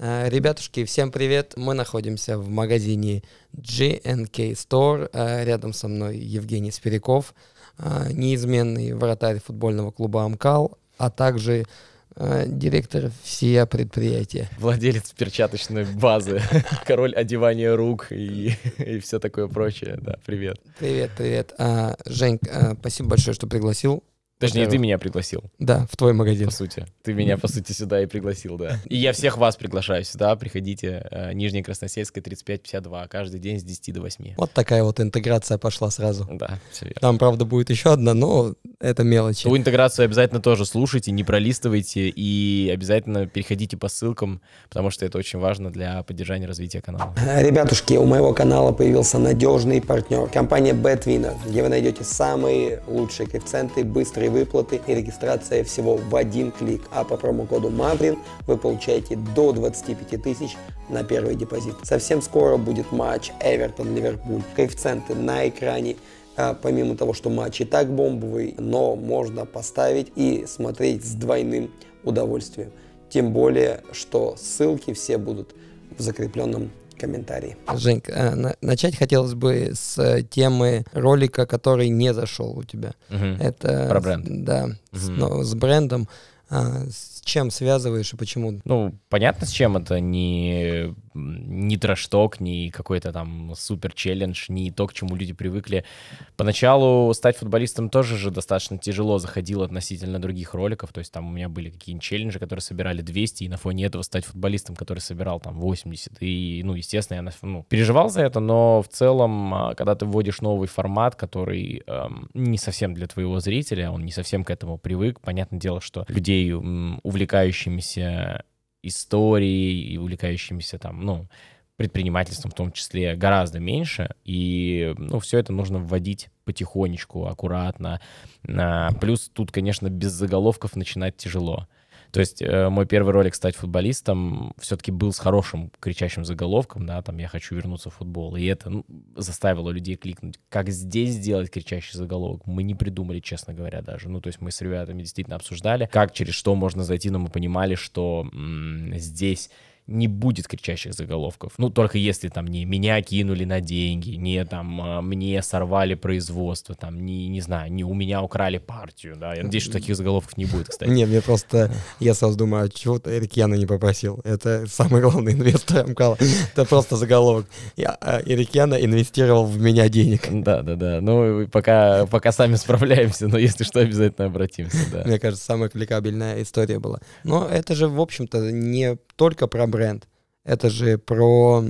Э, ребятушки, всем привет! Мы находимся в магазине GNK Store. Э, рядом со мной Евгений Спиряков, э, неизменный вратарь футбольного клуба «Амкал», а также директор всея предприятия. Владелец перчаточной базы, король одевания рук и, и все такое прочее. Да, привет. Привет, привет. А, Жень, спасибо большое, что пригласил. Точнее, ты меня пригласил. Да, в твой магазин. По сути. Ты меня, по сути, сюда и пригласил, да. И я всех вас приглашаю сюда. Приходите. Э, Нижняя Красносельская, 35-52. Каждый день с 10 до 8. Вот такая вот интеграция пошла сразу. Да, все верно. Там, правда, будет еще одна, но это мелочи. Ту интеграцию обязательно тоже слушайте, не пролистывайте и обязательно переходите по ссылкам, потому что это очень важно для поддержания развития канала. Ребятушки, у моего канала появился надежный партнер. Компания BetWinner, где вы найдете самые лучшие коэффициенты, быстрые при выплаты и регистрация всего в один клик. А по промокоду Маврин вы получаете до 25 тысяч на первый депозит. Совсем скоро будет матч Эвертон-Ливерпуль. Коэффициенты на экране а, помимо того, что матч и так бомбовый, но можно поставить и смотреть с двойным удовольствием. Тем более, что ссылки все будут в закрепленном комментарий. Женька, э, начать хотелось бы с э, темы ролика, который не зашел у тебя. Угу. Это Про бренд. Да, угу. с, но, ну, с брендом, а, чем связываешь и почему? Ну, понятно, с чем это не, не трэш-ток, не какой-то там супер-челлендж, не то, к чему люди привыкли. Поначалу стать футболистом тоже же достаточно тяжело заходило относительно других роликов, то есть там у меня были какие-нибудь челленджи, которые собирали 200, и на фоне этого стать футболистом, который собирал там 80, и, ну, естественно, я ну, переживал за это, но в целом, а, когда ты вводишь новый формат, который эм, не совсем для твоего зрителя, он не совсем к этому привык, понятное дело, что людей увлекающимися историей и увлекающимися там, ну, предпринимательством в том числе гораздо меньше, и ну, все это нужно вводить потихонечку, аккуратно. А, плюс тут, конечно, без заголовков начинать тяжело. То есть э, мой первый ролик «Стать футболистом» все-таки был с хорошим кричащим заголовком, да, там «Я хочу вернуться в футбол». И это ну, заставило людей кликнуть. Как здесь сделать кричащий заголовок, мы не придумали, честно говоря, даже. Ну, то есть мы с ребятами действительно обсуждали, как, через что можно зайти, но мы понимали, что м -м, здесь не будет кричащих заголовков. Ну, только если там не «меня кинули на деньги», не там а, «мне сорвали производство», там, не, не знаю, не «у меня украли партию», да. Я надеюсь, что таких заголовков не будет, кстати. Нет, мне просто, я сразу думаю, а чего ты Эрикьяна не попросил? Это самый главный инвестор МКЛ, Это просто заголовок. Я а, Эрикьяна инвестировал в меня денег. Да-да-да. Ну, пока, пока сами справляемся, но если что, обязательно обратимся, да. Мне кажется, самая кликабельная история была. Но это же, в общем-то, не только про бренд. Это же про,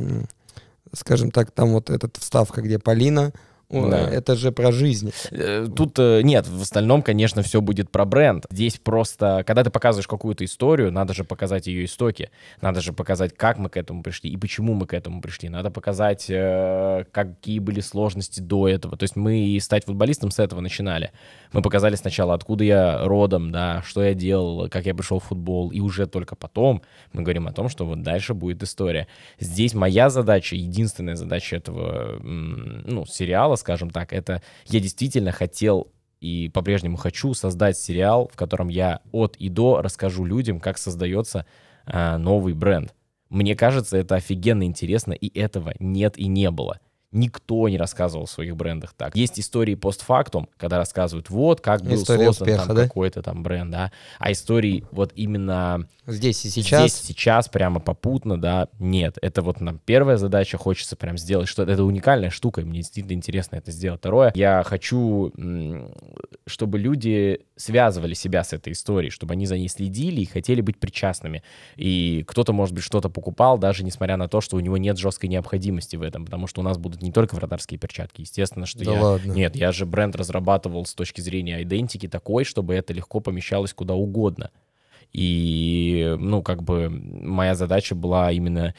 скажем так, там вот эта вставка, где Полина да. Это же про жизнь. Э, тут э, нет, в остальном, конечно, все будет про бренд. Здесь просто, когда ты показываешь какую-то историю, надо же показать ее истоки, надо же показать, как мы к этому пришли и почему мы к этому пришли. Надо показать, э, какие были сложности до этого. То есть мы и стать футболистом с этого начинали. Мы показали сначала, откуда я родом, да, что я делал, как я пришел в футбол, и уже только потом мы говорим о том, что вот дальше будет история. Здесь моя задача, единственная задача этого ну, сериала начала, скажем так, это я действительно хотел и по-прежнему хочу создать сериал, в котором я от и до расскажу людям, как создается э, новый бренд. Мне кажется, это офигенно интересно, и этого нет и не было. Никто не рассказывал о своих брендах так. Есть истории постфактум, когда рассказывают, вот, как был История создан успеха, там, да? какой-то там бренд, да. А истории вот именно... Здесь и сейчас? Здесь сейчас, прямо попутно, да, нет. Это вот нам первая задача, хочется прям сделать что-то. Это уникальная штука, и мне действительно интересно это сделать. Второе, я хочу, чтобы люди связывали себя с этой историей, чтобы они за ней следили и хотели быть причастными. И кто-то, может быть, что-то покупал, даже несмотря на то, что у него нет жесткой необходимости в этом, потому что у нас будут не только вратарские перчатки, естественно, что да я... Ладно. Нет, я же бренд разрабатывал с точки зрения идентики такой, чтобы это легко помещалось куда угодно. И, ну, как бы моя задача была именно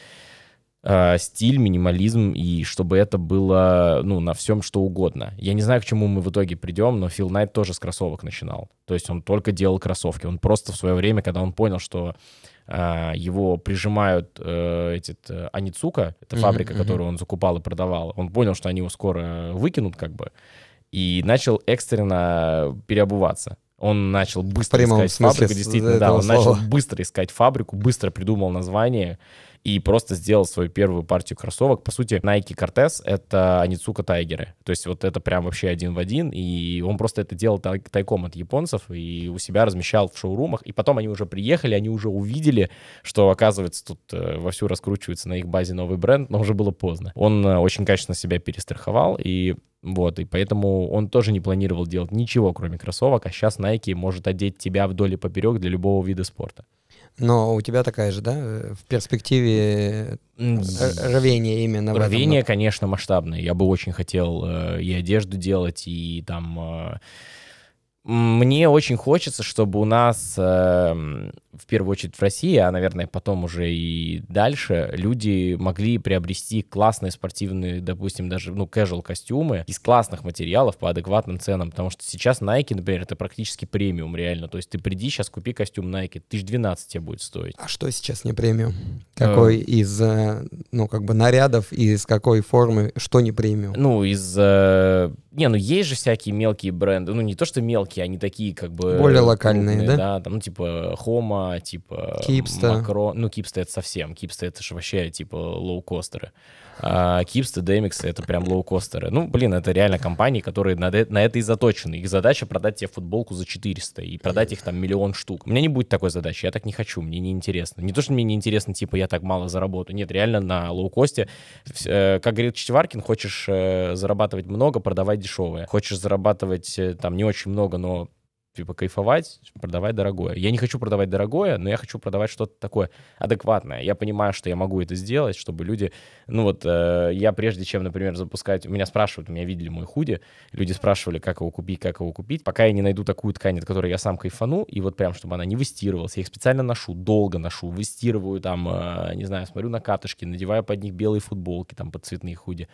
а, стиль, минимализм, и чтобы это было, ну, на всем что угодно. Я не знаю, к чему мы в итоге придем, но Фил Найт тоже с кроссовок начинал. То есть он только делал кроссовки. Он просто в свое время, когда он понял, что а, его прижимают э, этот э, Аницука, это фабрика, mm-hmm. которую он закупал и продавал. Он понял, что они его скоро выкинут, как бы, и начал экстренно переобуваться. Он начал быстро искать фабрику, действительно, да, он слова. начал быстро искать фабрику, быстро придумал название, и просто сделал свою первую партию кроссовок. По сути, Nike Cortez — это Аницука Тайгеры. То есть вот это прям вообще один в один, и он просто это делал тай- тайком от японцев и у себя размещал в шоурумах. И потом они уже приехали, они уже увидели, что, оказывается, тут э, вовсю раскручивается на их базе новый бренд, но уже было поздно. Он э, очень качественно себя перестраховал, и вот, и поэтому он тоже не планировал делать ничего, кроме кроссовок, а сейчас Nike может одеть тебя вдоль и поперек для любого вида спорта. Но у тебя такая же, да, э, в перспективе э, рвение именно Ровение, конечно, масштабное. Я бы очень хотел э, и одежду делать, и там э, мне очень хочется, чтобы у нас, э, в первую очередь в России, а, наверное, потом уже и дальше, люди могли приобрести классные спортивные, допустим, даже, ну, casual костюмы из классных материалов по адекватным ценам, потому что сейчас Nike, например, это практически премиум реально, то есть ты приди, сейчас купи костюм Nike, 1012 тебе будет стоить. А что сейчас не премиум? Какой э... из, э, ну, как бы нарядов, из какой формы, что не премиум? Ну, из... Э... Не, ну, есть же всякие мелкие бренды, ну, не то, что мелкие, атаки, они такие как бы... Более локальные, крупные, да? Да, там, ну, типа Хома, типа... Кипста. Макро... Ну, Кипста это совсем. Кипста это же вообще, типа, лоукостеры. А Кипста, Демикс это прям лоукостеры. Ну, блин, это реально компании, которые на, на это и заточены. Их задача продать тебе футболку за 400 и продать их там миллион штук. У меня не будет такой задачи, я так не хочу, мне не интересно. Не то, что мне не интересно, типа, я так мало заработаю. Нет, реально на лоукосте, э, как говорит Четваркин, хочешь э, зарабатывать много, продавать дешевое. Хочешь зарабатывать э, там не очень много, но но типа кайфовать, продавать дорогое. Я не хочу продавать дорогое, но я хочу продавать что-то такое адекватное. Я понимаю, что я могу это сделать, чтобы люди... Ну вот э, я прежде чем, например, запускать... Меня спрашивают, меня видели мой худи, люди спрашивали, как его купить, как его купить. Пока я не найду такую ткань, от которой я сам кайфану, и вот прям, чтобы она не выстирывалась. Я их специально ношу, долго ношу, выстирываю там, э, не знаю, смотрю на катышки, надеваю под них белые футболки, там, под цветные худи.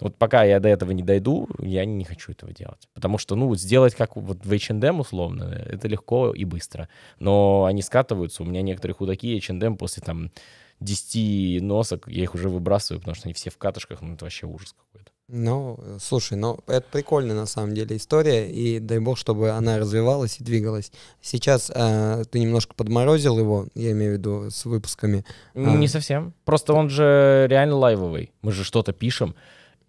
Вот пока я до этого не дойду, я не хочу этого делать. Потому что, ну, сделать как вот в H&M условно, это легко и быстро. Но они скатываются. У меня некоторые худаки H&M после там 10 носок, я их уже выбрасываю, потому что они все в катышках, ну это вообще ужас какой-то. Ну, слушай, ну это прикольная на самом деле история, и дай бог, чтобы она развивалась и двигалась. Сейчас э, ты немножко подморозил его, я имею в виду с выпусками. Ну, не а. совсем. Просто он же реально лайвовый. Мы же что-то пишем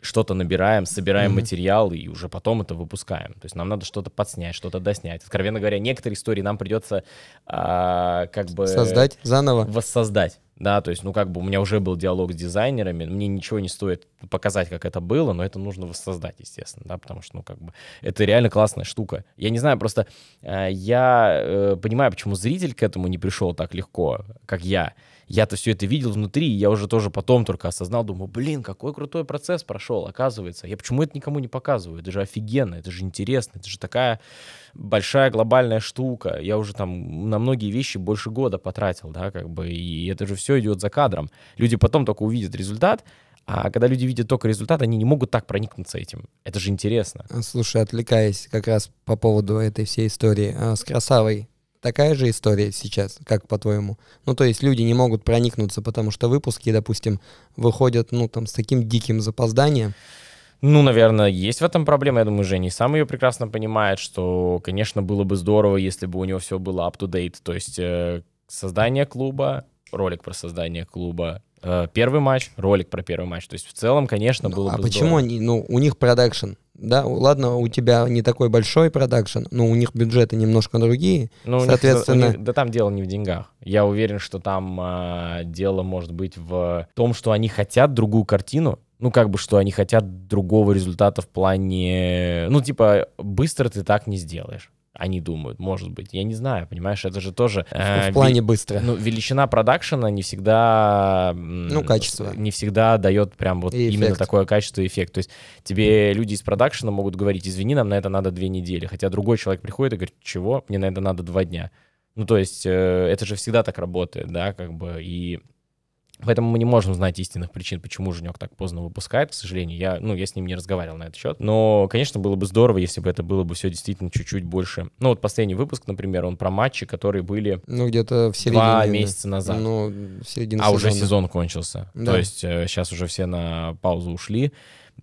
что-то набираем, собираем mm-hmm. материал и уже потом это выпускаем. То есть нам надо что-то подснять, что-то доснять. Откровенно говоря, некоторые истории нам придется а, как бы... Создать заново. Воссоздать. Да, то есть, ну, как бы у меня уже был диалог с дизайнерами, мне ничего не стоит показать, как это было, но это нужно воссоздать, естественно, да, потому что, ну, как бы, это реально классная штука. Я не знаю, просто э, я э, понимаю, почему зритель к этому не пришел так легко, как я я-то все это видел внутри, и я уже тоже потом только осознал, думаю, блин, какой крутой процесс прошел, оказывается. Я почему это никому не показываю? Это же офигенно, это же интересно, это же такая большая глобальная штука. Я уже там на многие вещи больше года потратил, да, как бы, и это же все идет за кадром. Люди потом только увидят результат, а когда люди видят только результат, они не могут так проникнуться этим. Это же интересно. Слушай, отвлекаясь как раз по поводу этой всей истории а, с красавой, такая же история сейчас, как по-твоему? Ну, то есть люди не могут проникнуться, потому что выпуски, допустим, выходят, ну, там, с таким диким запозданием. Ну, наверное, есть в этом проблема. Я думаю, Женя сам ее прекрасно понимает, что, конечно, было бы здорово, если бы у него все было up-to-date. То есть э, создание клуба, ролик про создание клуба, э, первый матч, ролик про первый матч. То есть в целом, конечно, ну, было а бы почему здорово. они, ну, у них продакшн, да, ладно, у тебя не такой большой продакшн, но у них бюджеты немножко другие, ну, соответственно... них, да там дело не в деньгах. Я уверен, что там э, дело может быть в том, что они хотят другую картину, ну, как бы, что они хотят другого результата в плане... Ну, типа, быстро ты так не сделаешь они думают, может быть. Я не знаю, понимаешь, это же тоже... Э, в плане быстро. Ну, величина продакшена не всегда... Ну, качество. Не всегда дает прям вот и именно эффект. такое качество и эффект. То есть тебе люди из продакшена могут говорить, извини, нам на это надо две недели. Хотя другой человек приходит и говорит, чего? Мне на это надо два дня. Ну, то есть э, это же всегда так работает, да, как бы, и Поэтому мы не можем знать истинных причин, почему Женек так поздно выпускает. К сожалению, я, ну, я с ним не разговаривал на этот счет. Но, конечно, было бы здорово, если бы это было бы все действительно чуть-чуть больше. Ну, вот последний выпуск, например, он про матчи, которые были ну, где-то в середине, два месяца назад. Ну, в середине а сезона. уже сезон кончился. Да. То есть сейчас э, уже все на паузу ушли.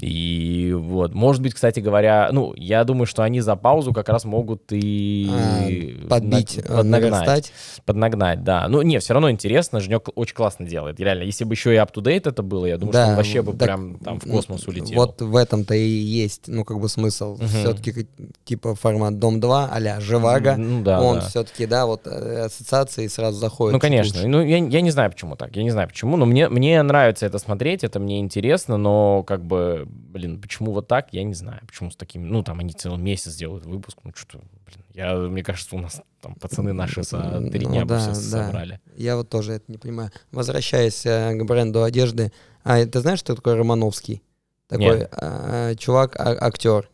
И вот, может быть, кстати говоря, ну, я думаю, что они за паузу как раз могут и... А, подбить, на, э, поднагнать. Наверстать. Поднагнать, да. Ну, не, все равно интересно, Женек очень классно делает. Реально, если бы еще и up-to-date это было, я думаю, да, что он вообще бы так, прям там в космос улетел. Вот в этом-то и есть, ну, как бы смысл. Угу. Все-таки типа формат Дом-2 а-ля Живаго, ну, да, он да. все-таки, да, вот э, ассоциации сразу заходит. Ну, конечно. Лучше. Ну, я, я не знаю, почему так, я не знаю, почему, но мне, мне нравится это смотреть, это мне интересно, но как бы блин, почему вот так, я не знаю, почему с такими, ну, там они целый месяц делают выпуск, ну, что-то, блин, я, мне кажется, у нас там пацаны наши за три ну, дня да, все да. собрали. Я вот тоже это не понимаю. Возвращаясь э, к бренду одежды, а ты знаешь, что такое Романовский? Такой э, чувак, а, актер.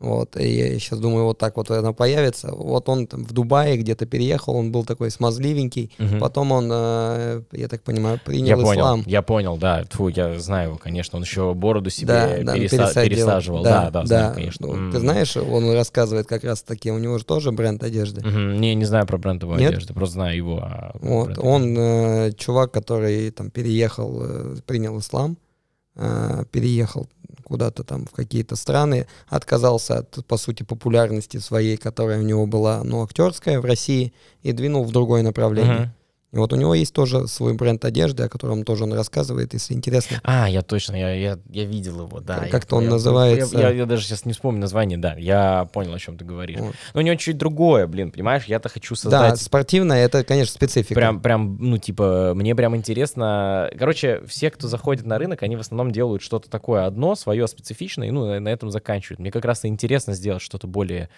Вот, и я сейчас думаю, вот так вот она появится. Вот он там в Дубае где-то переехал, он был такой смазливенький. Угу. Потом он, э, я так понимаю, принял я понял, ислам. Я понял, да. Тьфу, я знаю его, конечно. Он еще бороду себе да, да, переса- пересаживал. Да, да, да, да. Знаю, конечно. Ну, м-м. Ты знаешь, он рассказывает как раз таки, у него же тоже бренд одежды. Угу. Не, не знаю про бренд его Нет? одежды, просто знаю его. А вот, он э, чувак, который там переехал, э, принял ислам, э, переехал куда-то там в какие-то страны, отказался от, по сути, популярности своей, которая у него была, ну, актерская в России, и двинул в другое направление. И вот у него есть тоже свой бренд одежды, о котором тоже он рассказывает, если интересно. А, я точно, я, я, я видел его, да. Как-то он я, называется. Я, я, я даже сейчас не вспомню название, да. Я понял, о чем ты говоришь. Вот. Но у него чуть другое, блин, понимаешь? Я-то хочу создать. Да, спортивное, это, конечно, специфика. Прям, прям, ну, типа, мне прям интересно. Короче, все, кто заходит на рынок, они в основном делают что-то такое одно, свое специфичное, и ну, на, этом заканчивают. Мне как раз интересно сделать что-то более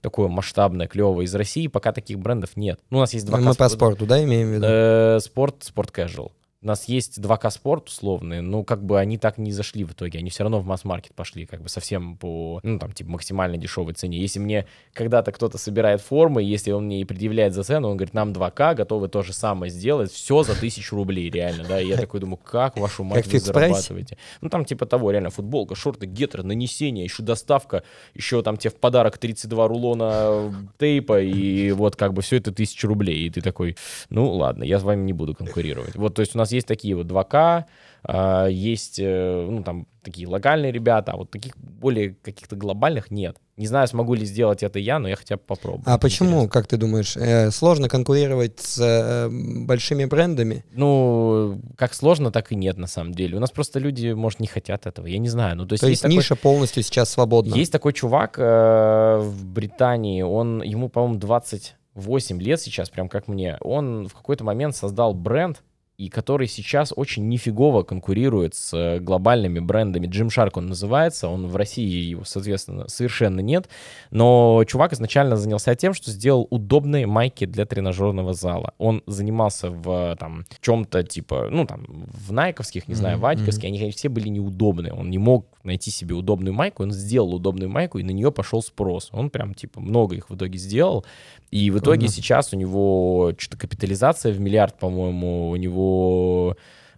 такое масштабное, клевое из России, пока таких брендов нет. Ну, у нас есть два. Мы по спорту, да, имеем в виду? Э, спорт, спорт casual у нас есть 2К спорт условные, но как бы они так не зашли в итоге, они все равно в масс-маркет пошли как бы совсем по, ну там типа максимально дешевой цене. Если мне когда-то кто-то собирает формы, если он мне и предъявляет за цену, он говорит, нам 2К, готовы то же самое сделать, все за тысячу рублей реально, да, и я такой думаю, как вашу мать как вы зарабатываете? Price? Ну там типа того, реально, футболка, шорты, гетры, нанесение, еще доставка, еще там тебе в подарок 32 рулона тейпа, и вот как бы все это тысяча рублей, и ты такой, ну ладно, я с вами не буду конкурировать. Вот, то есть у нас нас есть такие вот 2К, а, есть, э, ну, там, такие локальные ребята, а вот таких более каких-то глобальных нет. Не знаю, смогу ли сделать это я, но я хотя бы попробую. А почему, Интересно. как ты думаешь, э, сложно конкурировать с э, большими брендами? Ну, как сложно, так и нет, на самом деле. У нас просто люди, может, не хотят этого, я не знаю. Ну, то есть, то есть, есть ниша такой, полностью сейчас свободна? Есть такой чувак в Британии, он, ему, по-моему, 28 лет сейчас, прям как мне. Он в какой-то момент создал бренд, и который сейчас очень нифигово конкурирует с э, глобальными брендами. Джим Шарк он называется, он в России его, соответственно, совершенно нет, но чувак изначально занялся тем, что сделал удобные майки для тренажерного зала. Он занимался в там чем-то типа, ну там, в найковских, не знаю, mm-hmm. в адиковских, они, все были неудобные, он не мог найти себе удобную майку, он сделал удобную майку, и на нее пошел спрос. Он прям, типа, много их в итоге сделал, и в итоге Ладно. сейчас у него что-то капитализация в миллиард, по-моему, у него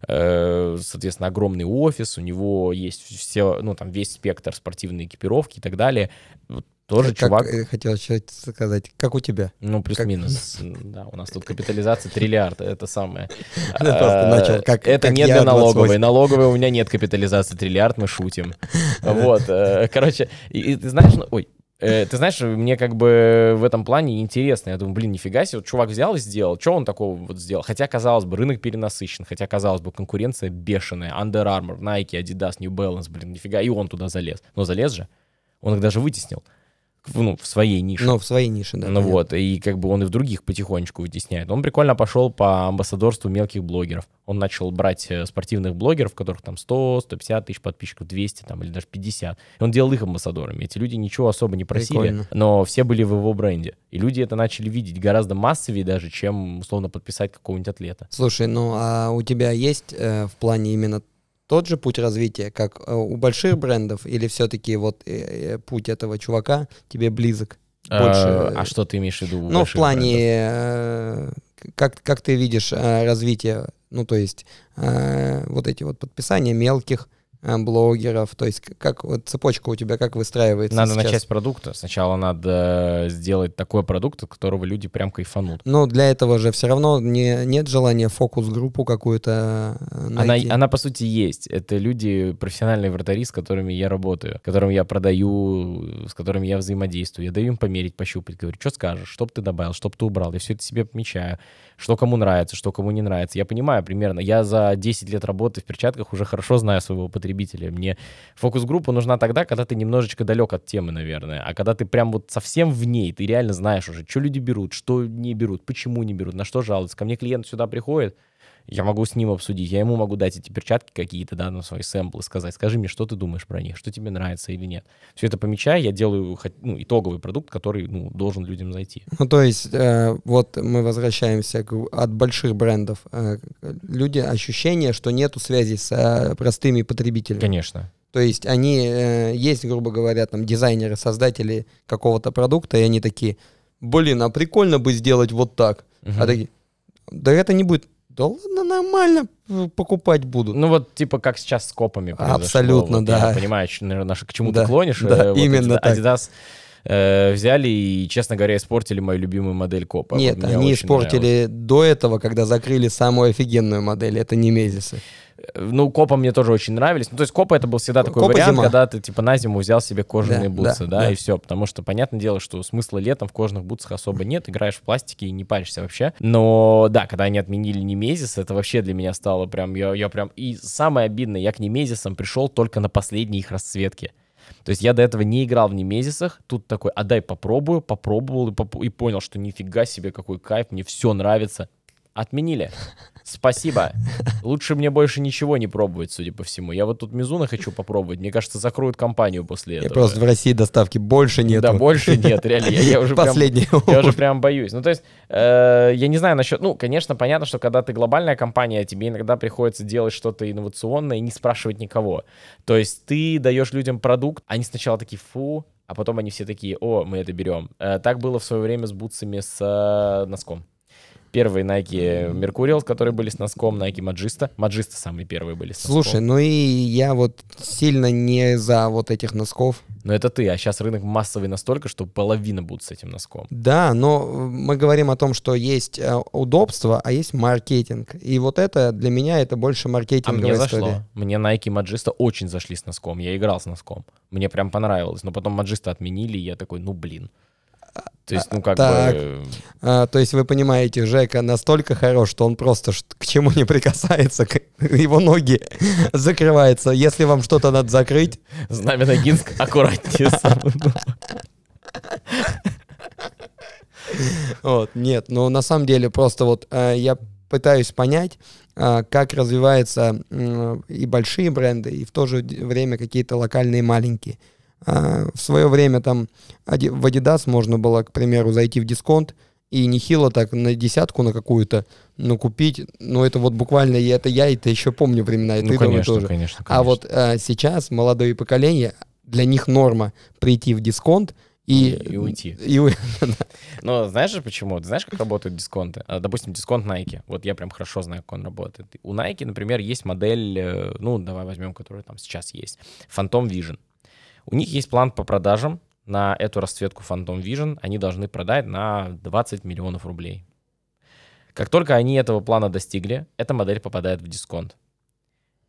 Э, соответственно, огромный офис, у него есть все, ну, там, весь спектр спортивной экипировки и так далее. тоже как, чувак... Э, хотел сказать, как у тебя? Ну, плюс-минус. Как... Да, у нас тут капитализация триллиард, это самое. А, это не для налоговой. Налоговой у меня нет капитализации триллиард, мы шутим. Вот, э, короче, и, знаешь, ну, ой, Э, ты знаешь, мне как бы в этом плане интересно. Я думаю, блин, нифига себе, вот чувак взял и сделал. Что он такого вот сделал? Хотя, казалось бы, рынок перенасыщен. Хотя, казалось бы, конкуренция бешеная. Under Armour, Nike, Adidas, New Balance, блин, нифига. И он туда залез. Но залез же. Он их даже вытеснил ну, в своей нише. Ну, в своей нише, да. Ну понятно. вот, и как бы он и в других потихонечку вытесняет. Он прикольно пошел по амбассадорству мелких блогеров. Он начал брать э, спортивных блогеров, которых там 100, 150 тысяч подписчиков, 200 там, или даже 50. И он делал их амбассадорами. Эти люди ничего особо не просили, прикольно. но все были в его бренде. И люди это начали видеть гораздо массовее даже, чем условно подписать какого-нибудь атлета. Слушай, ну а у тебя есть э, в плане именно тот же путь развития, как э, у больших брендов, или все-таки вот э, э, путь этого чувака тебе близок? А, Больше... А, а что ты имеешь в виду? Ну, в плане, брендов? как, как ты видишь развитие, ну, то есть вот эти вот подписания мелких, Э, блогеров, то есть как вот цепочка у тебя как выстраивается? Надо сейчас? начать с продукта. Сначала надо э, сделать такой продукт, от которого люди прям кайфанут. Но для этого же все равно не, нет желания фокус-группу какую-то э, найти. Она, она по сути есть. Это люди, профессиональные вратари, с которыми я работаю, которым я продаю, с которыми я взаимодействую. Я даю им померить, пощупать, говорю, что скажешь, что бы ты добавил, что бы ты убрал. Я все это себе помечаю, что кому нравится, что кому не нравится. Я понимаю примерно. Я за 10 лет работы в перчатках уже хорошо знаю своего потребителя потребителя. Мне фокус-группа нужна тогда, когда ты немножечко далек от темы, наверное, а когда ты прям вот совсем в ней, ты реально знаешь уже, что люди берут, что не берут, почему не берут, на что жалуются. Ко мне клиент сюда приходит, я могу с ним обсудить, я ему могу дать эти перчатки какие-то, да, ну, свои сэмплы, сказать, скажи мне, что ты думаешь про них, что тебе нравится или нет. Все это помечая, я делаю ну, итоговый продукт, который, ну, должен людям зайти. Ну, то есть, э, вот мы возвращаемся к, от больших брендов. Э, люди, ощущение, что нету связи с э, простыми потребителями. Конечно. То есть они, э, есть, грубо говоря, там дизайнеры, создатели какого-то продукта, и они такие, блин, а прикольно бы сделать вот так. Угу. А такие, да это не будет да ладно, нормально покупать буду. Ну вот типа как сейчас с копами произошло. Абсолютно, вот, да. Я понимаю, наверное, к чему да, ты клонишь. Да, э, вот именно Adidas, так. Adidas э, взяли и, честно говоря, испортили мою любимую модель копа. Нет, вот они испортили нравилось. до этого, когда закрыли самую офигенную модель, это не Немезисы. Ну, копа мне тоже очень нравились. Ну, то есть копа это был всегда такой копа вариант, зима. когда ты, типа, на зиму взял себе кожаные да, бутсы, да, да, да, и все. Потому что, понятное дело, что смысла летом в кожаных бутсах особо нет, играешь в пластике и не паришься вообще. Но, да, когда они отменили Немезис, это вообще для меня стало прям, я, я прям... И самое обидное, я к Немезисам пришел только на последней их расцветке. То есть я до этого не играл в Немезисах, тут такой, а дай попробую, попробовал и, поп- и понял, что нифига себе, какой кайф, мне все нравится. Отменили. Спасибо. Лучше мне больше ничего не пробовать, судя по всему. Я вот тут Мизуна хочу попробовать. Мне кажется, закроют компанию после этого. Я просто в России доставки больше нет. Да, больше нет, реально. Я, я уже Последний прям, я уже прям боюсь. Ну, то есть, э, я не знаю насчет... Ну, конечно, понятно, что когда ты глобальная компания, тебе иногда приходится делать что-то инновационное и не спрашивать никого. То есть ты даешь людям продукт, они сначала такие, фу, а потом они все такие, о, мы это берем. Э, так было в свое время с бутсами с э, носком первые Nike э, Mercurial, которые были с носком, Nike Magista. Magista самые первые были с носком. Слушай, ну и я вот сильно не за вот этих носков. Но это ты, а сейчас рынок массовый настолько, что половина будет с этим носком. Да, но э, мы говорим о том, что есть э, удобство, а есть маркетинг. И вот это для меня это больше маркетинг. а мне зашло. история. Мне Nike Magista очень зашли с носком. Я играл с носком. Мне прям понравилось. Но потом Magista отменили, и я такой, ну блин. То есть, ну как так. бы... А, то есть вы понимаете, Жека настолько хорош, что он просто к чему не прикасается, к... его ноги закрываются. Если вам что-то надо закрыть... Знаменогинск аккуратнее. Вот, нет, но на самом деле просто вот а, я пытаюсь понять, а, как развиваются и большие бренды, и в то же время какие-то локальные маленькие. А, в свое время там в Adidas можно было, к примеру, зайти в дисконт и нехило так на десятку на какую-то, но купить, ну это вот буквально, и это я, это еще помню времена, и ну, ты конечно, тоже. Конечно, конечно. А вот а, сейчас молодое поколение, для них норма прийти в дисконт, и, и, и уйти. И... Но знаешь же почему? Ты знаешь, как работают дисконты? А, допустим, дисконт Nike. Вот я прям хорошо знаю, как он работает. У Nike, например, есть модель, э, ну, давай возьмем, которая там сейчас есть. Phantom Vision. У них есть план по продажам на эту расцветку Phantom Vision. Они должны продать на 20 миллионов рублей. Как только они этого плана достигли, эта модель попадает в дисконт.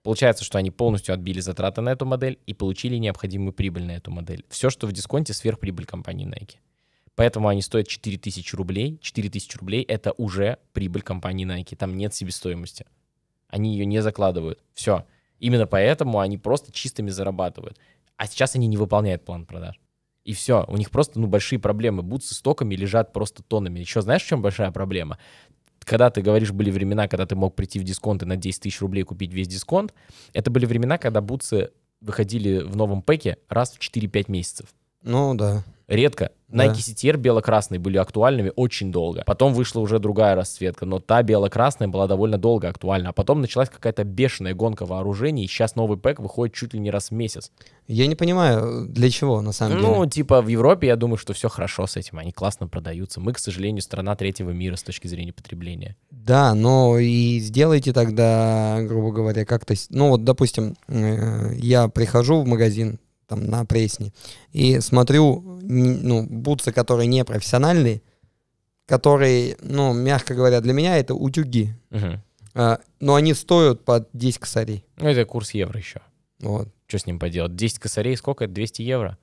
Получается, что они полностью отбили затраты на эту модель и получили необходимую прибыль на эту модель. Все, что в дисконте, сверхприбыль компании Nike. Поэтому они стоят 4000 рублей. 4000 рублей — это уже прибыль компании Nike. Там нет себестоимости. Они ее не закладывают. Все. Именно поэтому они просто чистыми зарабатывают. А сейчас они не выполняют план продаж. И все, у них просто ну, большие проблемы. Бутсы стоками лежат просто тоннами. Еще знаешь, в чем большая проблема? когда ты говоришь, были времена, когда ты мог прийти в дисконт и на 10 тысяч рублей купить весь дисконт, это были времена, когда бутсы выходили в новом пэке раз в 4-5 месяцев. Ну да, редко. Да. Nike CTR бело-красные были актуальными очень долго. Потом вышла уже другая расцветка, но та бело-красная была довольно долго актуальна. А потом началась какая-то бешеная гонка вооружений, и сейчас новый пэк выходит чуть ли не раз в месяц. Я не понимаю, для чего на самом ну, деле? Ну, типа в Европе, я думаю, что все хорошо с этим, они классно продаются. Мы, к сожалению, страна третьего мира с точки зрения потребления. Да, но и сделайте тогда, грубо говоря, как-то... Ну вот, допустим, э, я прихожу в магазин, там на пресне. И смотрю, ну, бутсы, которые не профессиональные, которые, ну, мягко говоря, для меня это утюги. Угу. А, но они стоят по 10 косарей. Ну, это курс евро еще. Вот. Что с ним поделать? 10 косарей сколько? 200 евро?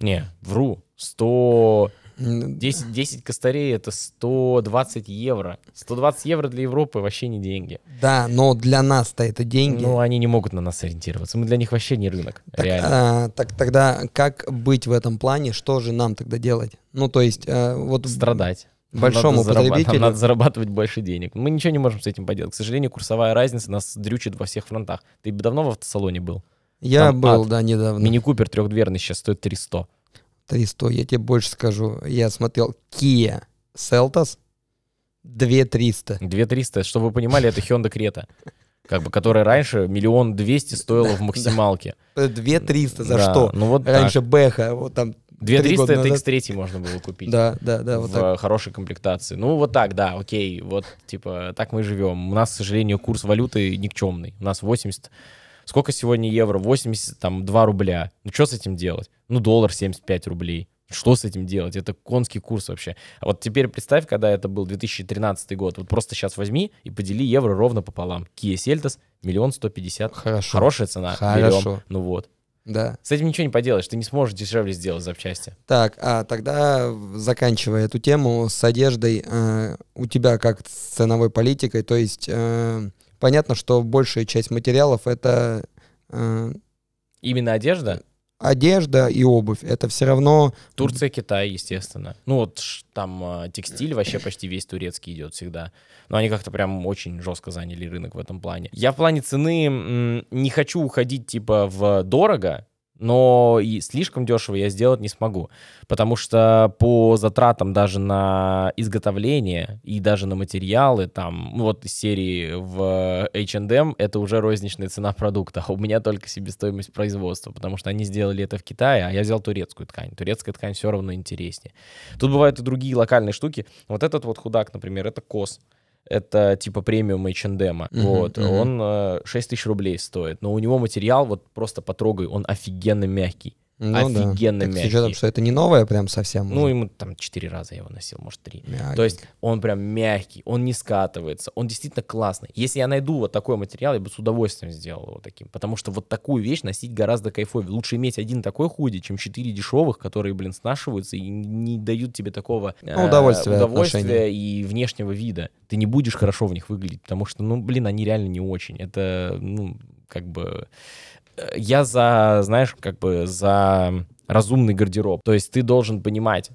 Не, вру. 100... 10, 10 косторей это 120 евро. 120 евро для Европы вообще не деньги. Да, но для нас-то это деньги. Ну, они не могут на нас ориентироваться. Мы для них вообще не рынок. Так, реально. А, так тогда как быть в этом плане? Что же нам тогда делать? Ну, то есть, а, вот... Страдать большому надо потребителю. Зарабатывать, надо зарабатывать больше денег. Мы ничего не можем с этим поделать. К сожалению, курсовая разница нас дрючит во всех фронтах. Ты давно в автосалоне был? Я Там был, ад. да, недавно. Мини-купер трехдверный сейчас стоит 300. 300, я тебе больше скажу. Я смотрел Kia Seltos 2300. 2300, чтобы вы понимали, это Hyundai Creta. Как бы, которая раньше миллион двести стоила в максималке. Две триста за что? Ну вот раньше так. Бэха, вот там 2300 это X3 можно было купить. Да, да, да. в хорошей комплектации. Ну, вот так, да, окей. Вот, типа, так мы живем. У нас, к сожалению, курс валюты никчемный. У нас 80 Сколько сегодня евро? 82 рубля. Ну что с этим делать? Ну доллар 75 рублей. Что с этим делать? Это конский курс вообще. А вот теперь представь, когда это был 2013 год. Вот просто сейчас возьми и подели евро ровно пополам. Kia Seltos миллион сто пятьдесят. Хорошо. Хорошая цена. Хорошо. Берем. Ну вот. Да. С этим ничего не поделаешь, ты не сможешь дешевле сделать запчасти. Так, а тогда заканчивая эту тему с одеждой, э, у тебя как с ценовой политикой, то есть э, Понятно, что большая часть материалов это... Э, Именно одежда? Одежда и обувь. Это все равно... Турция, Китай, естественно. Ну вот там э, текстиль вообще почти весь турецкий идет всегда. Но они как-то прям очень жестко заняли рынок в этом плане. Я в плане цены м, не хочу уходить типа в дорого, но и слишком дешево я сделать не смогу, потому что по затратам даже на изготовление и даже на материалы, там, ну вот из серии в H&M, это уже розничная цена продукта, у меня только себестоимость производства, потому что они сделали это в Китае, а я взял турецкую ткань, турецкая ткань все равно интереснее. Тут бывают и другие локальные штуки, вот этот вот худак, например, это кос, это типа премиум H&M, mm-hmm, вот, mm-hmm. он э, 6 тысяч рублей стоит, но у него материал, вот просто потрогай, он офигенно мягкий ну, офигенно да. так, мягкий. С учетом, что это не новое прям совсем. Ну, уже. ему там четыре раза я его носил, может, три. Мягкий. То есть он прям мягкий, он не скатывается, он действительно классный. Если я найду вот такой материал, я бы с удовольствием сделал его таким, потому что вот такую вещь носить гораздо кайфовее. Лучше иметь один такой худи, чем четыре дешевых, которые, блин, снашиваются и не дают тебе такого ну, удовольствия, удовольствия отношения. и внешнего вида. Ты не будешь хорошо в них выглядеть, потому что, ну, блин, они реально не очень. Это, ну, как бы я за, знаешь, как бы за разумный гардероб. То есть ты должен понимать,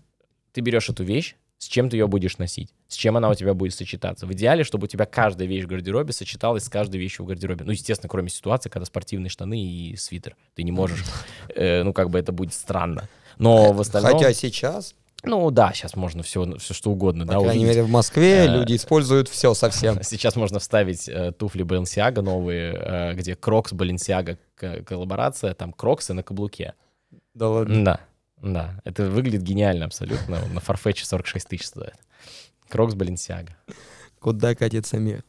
ты берешь эту вещь, с чем ты ее будешь носить, с чем она у тебя будет сочетаться. В идеале, чтобы у тебя каждая вещь в гардеробе сочеталась с каждой вещью в гардеробе. Ну, естественно, кроме ситуации, когда спортивные штаны и свитер. Ты не можешь, э, ну, как бы это будет странно. Но в остальном... Хотя сейчас ну да, сейчас можно все, все что угодно. По да, крайней увидеть. мере, в Москве э, люди используют все совсем. Сейчас можно вставить э, туфли Balenciaga новые, э, где Крокс, Balenciaga коллаборация, там Кроксы на каблуке. Да ладно? Да, да. Это выглядит гениально абсолютно. На Farfetch 46 тысяч стоит. Крокс, Balenciaga. Куда катится мир?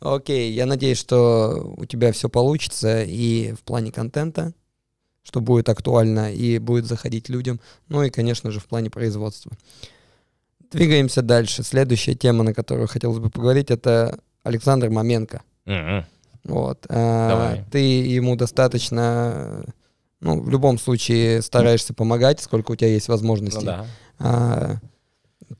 Окей, я надеюсь, что у тебя все получится и в плане контента, что будет актуально и будет заходить людям. Ну и, конечно же, в плане производства. Двигаемся дальше. Следующая тема, на которую хотелось бы поговорить, это Александр Маменко. Mm-hmm. Вот. Э, Давай. ты ему достаточно, ну, в любом случае стараешься mm-hmm. помогать, сколько у тебя есть возможностей. Ну, да. А,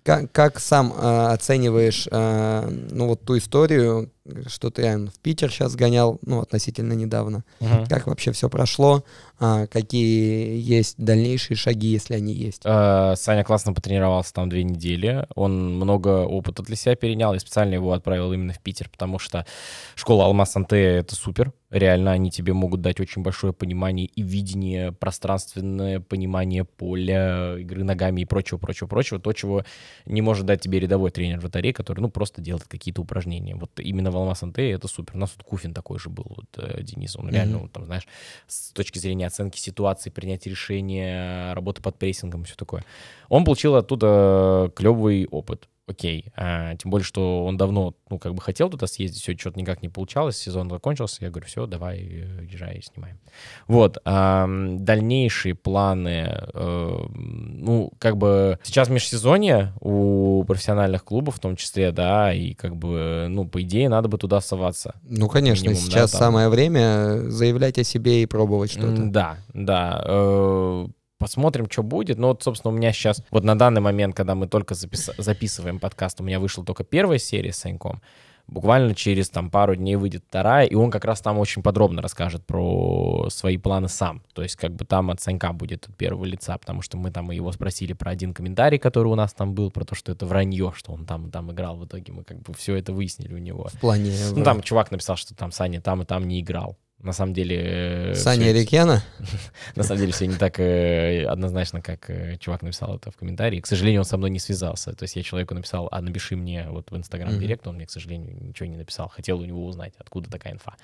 как, как сам э, оцениваешь э, ну, вот ту историю, что ты в Питер сейчас гонял, ну, относительно недавно. Угу. Как вообще все прошло? А, какие есть дальнейшие шаги, если они есть? А, Саня классно потренировался там две недели. Он много опыта для себя перенял. И специально его отправил именно в Питер, потому что школа Алмаз Анте — это супер. Реально, они тебе могут дать очень большое понимание и видение, пространственное понимание поля, игры ногами и прочего, прочего, прочего. То, чего не может дать тебе рядовой тренер вратарей, который, ну, просто делает какие-то упражнения. Вот именно в Алмаз НТ, это супер. У нас тут Куфин такой же был, вот э, Денис. Он mm-hmm. реально, он, там, знаешь, с точки зрения оценки ситуации, принятия решения, работы под прессингом, и все такое. Он получил оттуда э, клевый опыт окей. А, тем более, что он давно, ну, как бы хотел туда съездить, все что-то никак не получалось, сезон закончился, я говорю, все, давай, э, езжай и снимаем. Вот. А, дальнейшие планы, э, ну, как бы сейчас межсезонье у профессиональных клубов в том числе, да, и как бы, ну, по идее, надо бы туда соваться. Ну, конечно, минимум, сейчас да, самое время заявлять о себе и пробовать что-то. Да, да. Э, посмотрим, что будет. Но вот, собственно, у меня сейчас, вот на данный момент, когда мы только запис... записываем подкаст, у меня вышла только первая серия с Саньком. Буквально через там пару дней выйдет вторая, и он как раз там очень подробно расскажет про свои планы сам. То есть как бы там от Санька будет от первого лица, потому что мы там его спросили про один комментарий, который у нас там был, про то, что это вранье, что он там и там играл. В итоге мы как бы все это выяснили у него. В плане... Ну там э, чувак написал, что там Саня там и там не играл на самом деле... Э, Саня все... Рикьяна? на самом деле все не так э, однозначно, как э, чувак написал это в комментарии. К сожалению, он со мной не связался. То есть я человеку написал, а напиши мне вот в Инстаграм директ, он мне, к сожалению, ничего не написал. Хотел у него узнать, откуда такая инфа.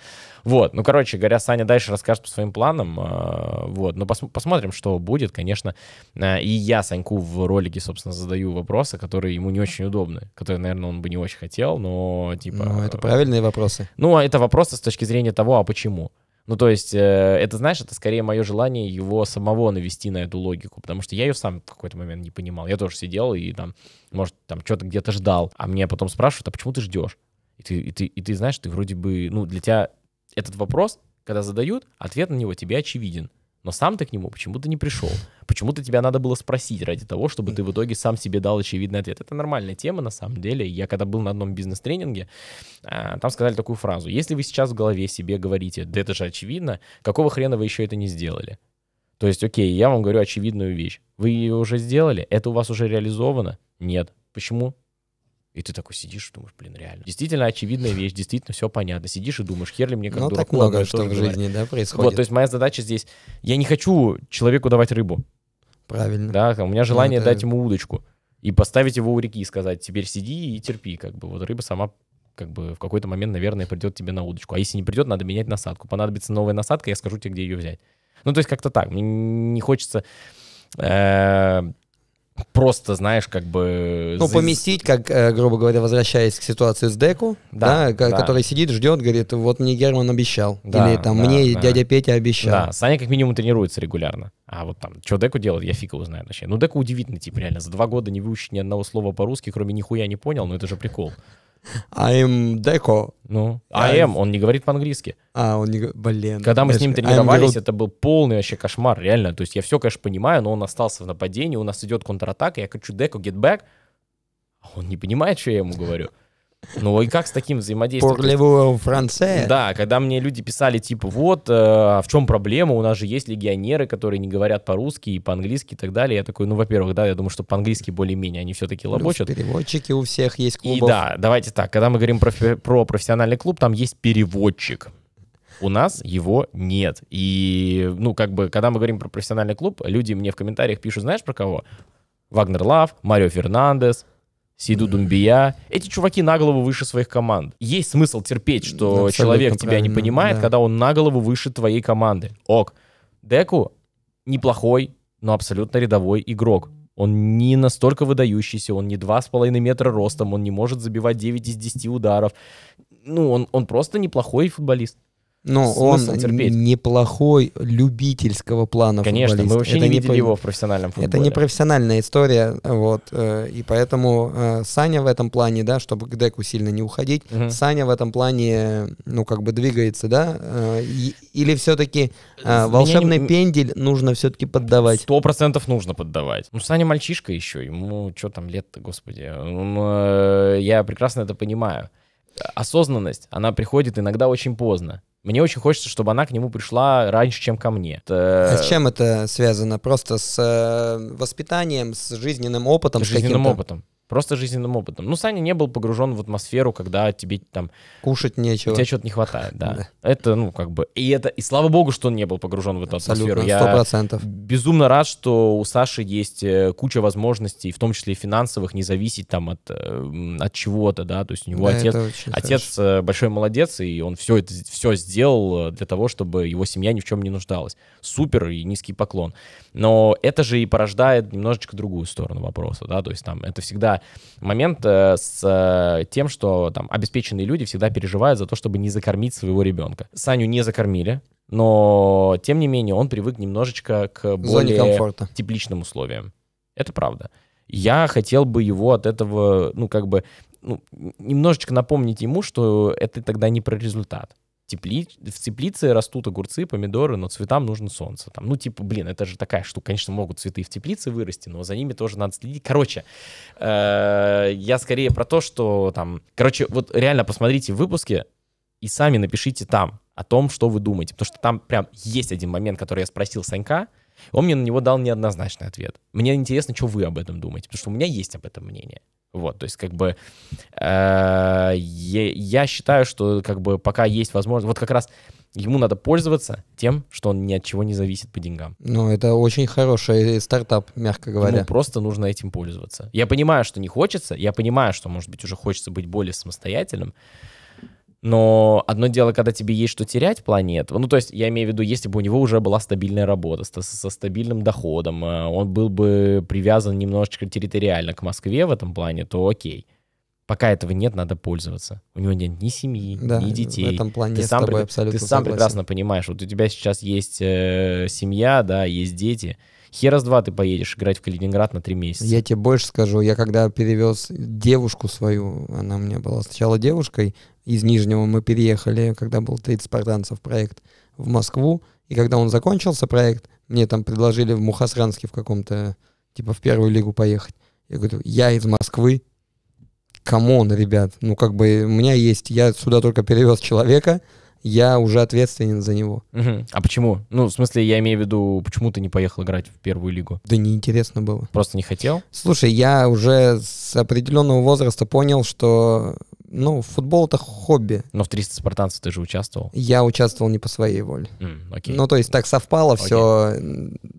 Вот, ну, короче говоря, Саня дальше расскажет по своим планам. вот, но посмотрим, что будет, конечно. И я Саньку в ролике, собственно, задаю вопросы, которые ему не очень удобны, которые, наверное, он бы не очень хотел, но типа... Ну, это правильные вопросы. Ну, а это вопросы с точки зрения того, а почему? Ну, то есть, э, это, знаешь, это скорее мое желание его самого навести на эту логику, потому что я ее сам в какой-то момент не понимал. Я тоже сидел и там, может, там что-то где-то ждал, а мне потом спрашивают, а почему ты ждешь? И ты, и ты, и ты знаешь, ты вроде бы, ну, для тебя этот вопрос, когда задают, ответ на него тебе очевиден но сам ты к нему почему-то не пришел. Почему-то тебя надо было спросить ради того, чтобы ты в итоге сам себе дал очевидный ответ. Это нормальная тема на самом деле. Я когда был на одном бизнес-тренинге, а, там сказали такую фразу. Если вы сейчас в голове себе говорите, да это же очевидно, какого хрена вы еще это не сделали? То есть, окей, я вам говорю очевидную вещь. Вы ее уже сделали? Это у вас уже реализовано? Нет. Почему? И ты такой сидишь и думаешь, блин, реально. Действительно очевидная вещь, действительно все понятно. Сидишь и думаешь, хер ли мне как Ну, дураку, так много что в жизни, говорю. да, происходит. Вот, то есть моя задача здесь, я не хочу человеку давать рыбу. Правильно. Да, у меня желание ну, да, дать ему удочку и поставить его у реки и сказать, теперь сиди и терпи, как бы, вот рыба сама как бы в какой-то момент, наверное, придет тебе на удочку. А если не придет, надо менять насадку. Понадобится новая насадка, я скажу тебе, где ее взять. Ну, то есть как-то так. Мне не хочется э, просто, знаешь, как бы... Ну, поместить, как, э, грубо говоря, возвращаясь к ситуации с Деку, да, да, да. который сидит, ждет, говорит, вот мне Герман обещал, да, или там да, мне да. дядя Петя обещал. Да, Саня как минимум тренируется регулярно, а вот там, что Деку делает, я фиг его знаю вообще. Ну, Деку удивительный тип, реально, за два года не выучить ни одного слова по-русски, кроме нихуя не понял, но это же прикол. I'm а Deco. Ну, а I'm, он не говорит по-английски. А, он не... Блин. Когда мы с ним а тренировались, это был полный вообще кошмар, реально. То есть я все, конечно, понимаю, но он остался в нападении, у нас идет контратака, я хочу Деко get back, он не понимает, что я ему говорю. Ну и как с таким взаимодействием? Порлевую Франция. Да, когда мне люди писали, типа, вот, э, а в чем проблема, у нас же есть легионеры, которые не говорят по-русски и по-английски и так далее. Я такой, ну, во-первых, да, я думаю, что по-английски более-менее они все-таки лобочат. Плюс переводчики у всех есть клубов. И да, давайте так, когда мы говорим про, про профессиональный клуб, там есть переводчик. У нас его нет. И, ну, как бы, когда мы говорим про профессиональный клуб, люди мне в комментариях пишут, знаешь, про кого? Вагнер Лав, Марио Фернандес, Сиду Думбия. Эти чуваки на голову выше своих команд. Есть смысл терпеть, что Абсолютно человек тебя не понимает, да. когда он на голову выше твоей команды. Ок. Деку неплохой, но абсолютно рядовой игрок. Он не настолько выдающийся, он не 2,5 метра ростом, он не может забивать 9 из 10 ударов. Ну, он, он просто неплохой футболист. Но Смысл он терпеть. неплохой любительского плана Конечно, футболист. мы вообще это не видели не, его в профессиональном футболе. Это не профессиональная история, вот, э, и поэтому э, Саня в этом плане, да, чтобы к деку сильно не уходить, угу. Саня в этом плане, ну, как бы двигается, да, э, и, или все-таки э, волшебный не... пендель нужно все-таки поддавать? Сто процентов нужно поддавать. Ну, Саня мальчишка еще, ему что там лет-то, господи, он, э, я прекрасно это понимаю. Осознанность, она приходит иногда очень поздно. Мне очень хочется, чтобы она к нему пришла раньше, чем ко мне. Это... А с чем это связано? Просто с э, воспитанием, с жизненным опытом? С жизненным опытом. Просто жизненным опытом. Ну, Саня не был погружен в атмосферу, когда тебе там... Кушать нечего. Тебе чего-то не хватает, да. Это, ну, как бы... И это... И слава богу, что он не был погружен в эту Абсолютно, атмосферу. 100%. Я безумно рад, что у Саши есть э, куча возможностей, в том числе и финансовых, не зависеть там от, эм, от чего-то, да. То есть у него отец... Отец э, большой молодец, и он все это все сделал э, для того, чтобы его семья ни в чем не нуждалась. Супер и низкий поклон. Но это же и порождает немножечко другую сторону вопроса, да. То есть там это всегда момент э, с э, тем, что там обеспеченные люди всегда переживают за то, чтобы не закормить своего ребенка. Саню не закормили, но тем не менее он привык немножечко к более тепличным условиям. Это правда. Я хотел бы его от этого, ну как бы, ну, немножечко напомнить ему, что это тогда не про результат тепли, в теплице растут огурцы, помидоры, но цветам нужно солнце. Там, ну, типа, блин, это же такая штука. Конечно, могут цветы в теплице вырасти, но за ними тоже надо следить. Короче, э, я скорее про то, что там... Короче, вот реально посмотрите выпуски и сами напишите там о том, что вы думаете. Потому что там прям есть один момент, который я спросил Санька, он мне на него дал неоднозначный ответ. Мне интересно, что вы об этом думаете, потому что у меня есть об этом мнение. Вот, то есть как бы э, я считаю, что как бы пока есть возможность, вот как раз ему надо пользоваться тем, что он ни от чего не зависит по деньгам. Ну, это очень хороший стартап, мягко говоря. Ему просто нужно этим пользоваться. Я понимаю, что не хочется, я понимаю, что, может быть, уже хочется быть более самостоятельным, но одно дело, когда тебе есть что терять в плане этого. Ну, то есть, я имею в виду, если бы у него уже была стабильная работа с, со стабильным доходом, э, он был бы привязан немножечко территориально к Москве в этом плане, то окей. Пока этого нет, надо пользоваться. У него нет ни семьи, да, ни детей. В этом плане ты сам, при... абсолютно Ты сам прекрасно понимаешь, вот у тебя сейчас есть э, семья, да, есть дети. Хер раз два ты поедешь играть в Калининград на три месяца. Я тебе больше скажу, я когда перевез девушку свою, она у меня была сначала девушкой, из Нижнего мы переехали, когда был 30 спартанцев проект, в Москву. И когда он закончился, проект, мне там предложили в Мухасранске в каком-то, типа, в первую лигу поехать. Я говорю, я из Москвы, камон, ребят, ну как бы у меня есть, я сюда только перевез человека, я уже ответственен за него. Угу. А почему? Ну, в смысле, я имею в виду, почему ты не поехал играть в первую лигу? Да неинтересно было. Просто не хотел? Слушай, я уже с определенного возраста понял, что ну, футбол это хобби. Но в 300 спартанцев ты же участвовал? Я участвовал не по своей воле. Mm, okay. Ну, то есть так совпало okay. все,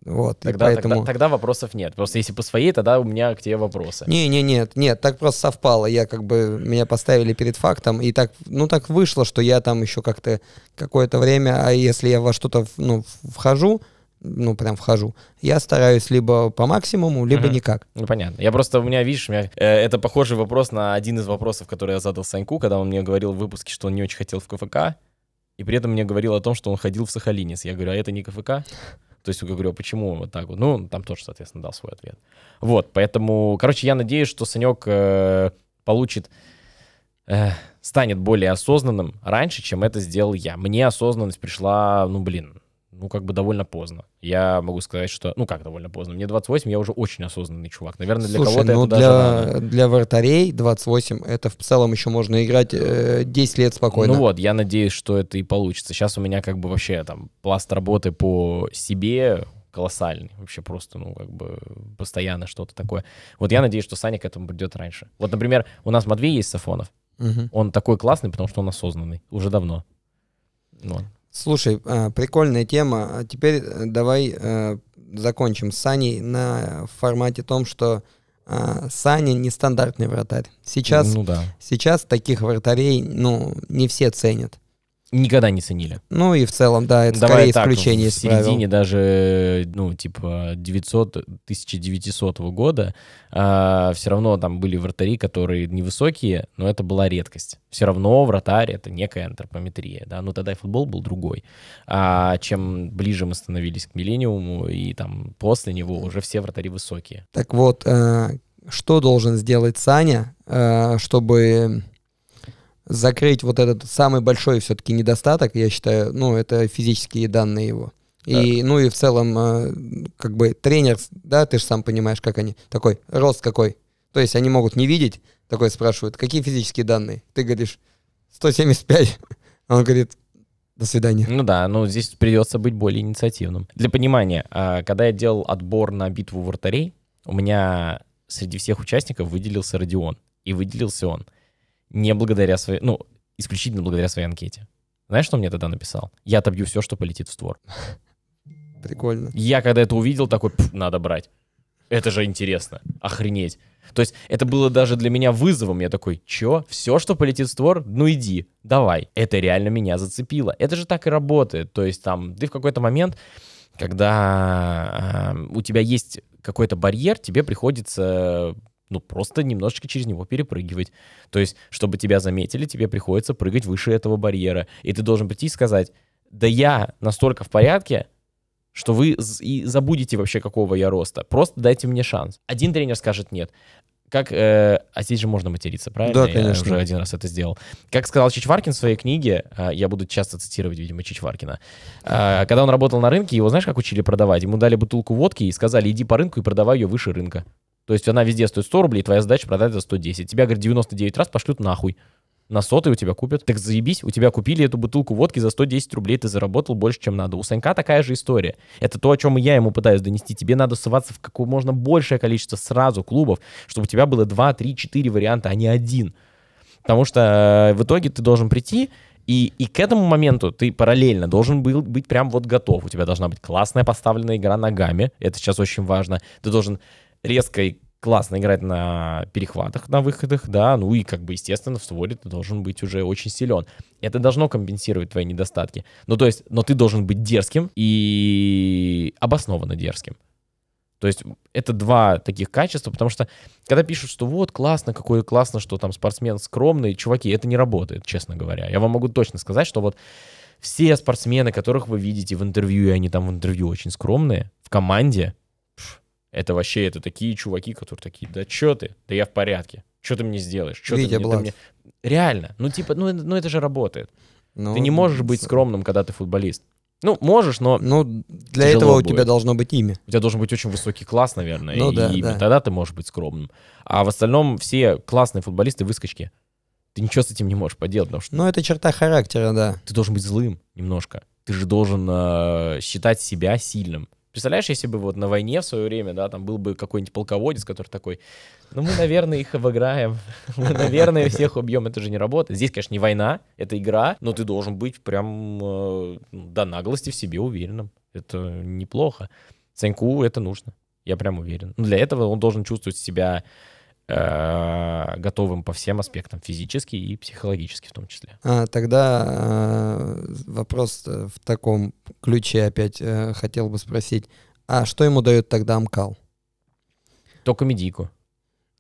вот, тогда, поэтому... Тогда, тогда вопросов нет, просто если по своей, тогда у меня к тебе вопросы. Не, не, нет, нет, так просто совпало, я как бы, меня поставили перед фактом, и так, ну, так вышло, что я там еще как-то какое-то время, а если я во что-то, ну, вхожу, ну, прям вхожу. Я стараюсь либо по максимуму, либо угу. никак. Ну, понятно. Я просто, у меня, видишь, у меня, э, это похожий вопрос на один из вопросов, который я задал Саньку, когда он мне говорил в выпуске, что он не очень хотел в КФК, и при этом мне говорил о том, что он ходил в Сахалинец. Я говорю, а это не КФК? То есть я говорю, а почему вот так вот? Ну, там тоже, соответственно, дал свой ответ. Вот, поэтому, короче, я надеюсь, что Санек э, получит э, станет более осознанным раньше, чем это сделал я. Мне осознанность пришла, ну, блин, ну, как бы довольно поздно. Я могу сказать, что... Ну, как довольно поздно? Мне 28, я уже очень осознанный чувак. Наверное, для кого-то ну, это для, даже... для вратарей 28 это в целом еще можно играть э, 10 лет спокойно. Ну вот, я надеюсь, что это и получится. Сейчас у меня как бы вообще там пласт работы по себе колоссальный. Вообще просто, ну, как бы постоянно что-то такое. Вот я надеюсь, что Саня к этому придет раньше. Вот, например, у нас Матвей есть Сафонов. Угу. Он такой классный, потому что он осознанный. Уже давно. Вот. Слушай, э, прикольная тема. А теперь э, давай э, закончим с Саней на формате том, что Саня нестандартный вратарь. Сейчас, ну, да. сейчас таких вратарей ну, не все ценят никогда не ценили. Ну и в целом, да, это Давай скорее так, исключение в середине правил. даже, ну, типа 900, 1900 года э, а, все равно там были вратари, которые невысокие, но это была редкость. Все равно вратарь — это некая антропометрия, да, но ну, тогда и футбол был другой. А чем ближе мы становились к миллениуму, и там после него уже все вратари высокие. Так вот, э, что должен сделать Саня, э, чтобы закрыть вот этот самый большой все-таки недостаток, я считаю, ну, это физические данные его. И, так. ну и в целом, э, как бы тренер, да, ты же сам понимаешь, как они, такой, рост какой. То есть они могут не видеть, такой спрашивают, какие физические данные? Ты говоришь, 175. Он говорит, до свидания. Ну да, ну здесь придется быть более инициативным. Для понимания, а, когда я делал отбор на битву вратарей, у меня среди всех участников выделился Родион. И выделился он не благодаря своей, ну, исключительно благодаря своей анкете. Знаешь, что он мне тогда написал? Я отобью все, что полетит в створ. Прикольно. Я когда это увидел, такой, надо брать. Это же интересно. Охренеть. То есть это было даже для меня вызовом. Я такой, чё? Все, что полетит в створ? Ну иди, давай. Это реально меня зацепило. Это же так и работает. То есть там ты в какой-то момент, когда э, у тебя есть какой-то барьер, тебе приходится ну, просто немножечко через него перепрыгивать. То есть, чтобы тебя заметили, тебе приходится прыгать выше этого барьера. И ты должен прийти и сказать, да я настолько в порядке, что вы и забудете вообще, какого я роста. Просто дайте мне шанс. Один тренер скажет нет. Как, э, а здесь же можно материться, правильно? Да, конечно. Я уже один раз это сделал. Как сказал Чичваркин в своей книге, э, я буду часто цитировать, видимо, Чичваркина, э, когда он работал на рынке, его знаешь, как учили продавать? Ему дали бутылку водки и сказали, иди по рынку и продавай ее выше рынка. То есть она везде стоит 100 рублей, твоя задача продать за 110. Тебя, говорит, 99 раз пошлют нахуй. На сотый у тебя купят. Так заебись, у тебя купили эту бутылку водки за 110 рублей, ты заработал больше, чем надо. У Санька такая же история. Это то, о чем я ему пытаюсь донести. Тебе надо соваться в как можно большее количество сразу клубов, чтобы у тебя было 2, 3, 4 варианта, а не один. Потому что э, в итоге ты должен прийти, и, и к этому моменту ты параллельно должен был быть прям вот готов. У тебя должна быть классная поставленная игра ногами. Это сейчас очень важно. Ты должен резко и классно играет на перехватах, на выходах, да, ну и как бы, естественно, в створе ты должен быть уже очень силен. Это должно компенсировать твои недостатки. Ну, то есть, но ты должен быть дерзким и обоснованно дерзким. То есть это два таких качества, потому что когда пишут, что вот классно, какое классно, что там спортсмен скромный, чуваки, это не работает, честно говоря. Я вам могу точно сказать, что вот все спортсмены, которых вы видите в интервью, и они там в интервью очень скромные, в команде, это вообще, это такие чуваки, которые такие, да что ты, да я в порядке, что ты мне сделаешь, что ты, ты мне... Реально, ну типа, ну, ну это же работает. Ну, ты не можешь быть скромным, когда ты футболист. Ну, можешь, но. Ну, для этого у тебя должно быть имя. У тебя должен быть очень высокий класс, наверное. Ну, и да, имя. Да. Тогда ты можешь быть скромным. А в остальном все классные футболисты выскочки. Ты ничего с этим не можешь поделать, потому что. Ну, это черта характера, да. Ты должен быть злым немножко. Ты же должен э, считать себя сильным. Представляешь, если бы вот на войне в свое время, да, там был бы какой-нибудь полководец, который такой, ну мы, наверное, их обыграем, мы, наверное, всех убьем, это же не работает. Здесь, конечно, не война, это игра, но ты должен быть прям э, до наглости в себе уверенным. Это неплохо. Саньку это нужно, я прям уверен. Но для этого он должен чувствовать себя Э, готовым по всем аспектам, физически и психологически в том числе. А, тогда э, вопрос э, в таком ключе опять э, хотел бы спросить, а что ему дает тогда Амкал? Только медику.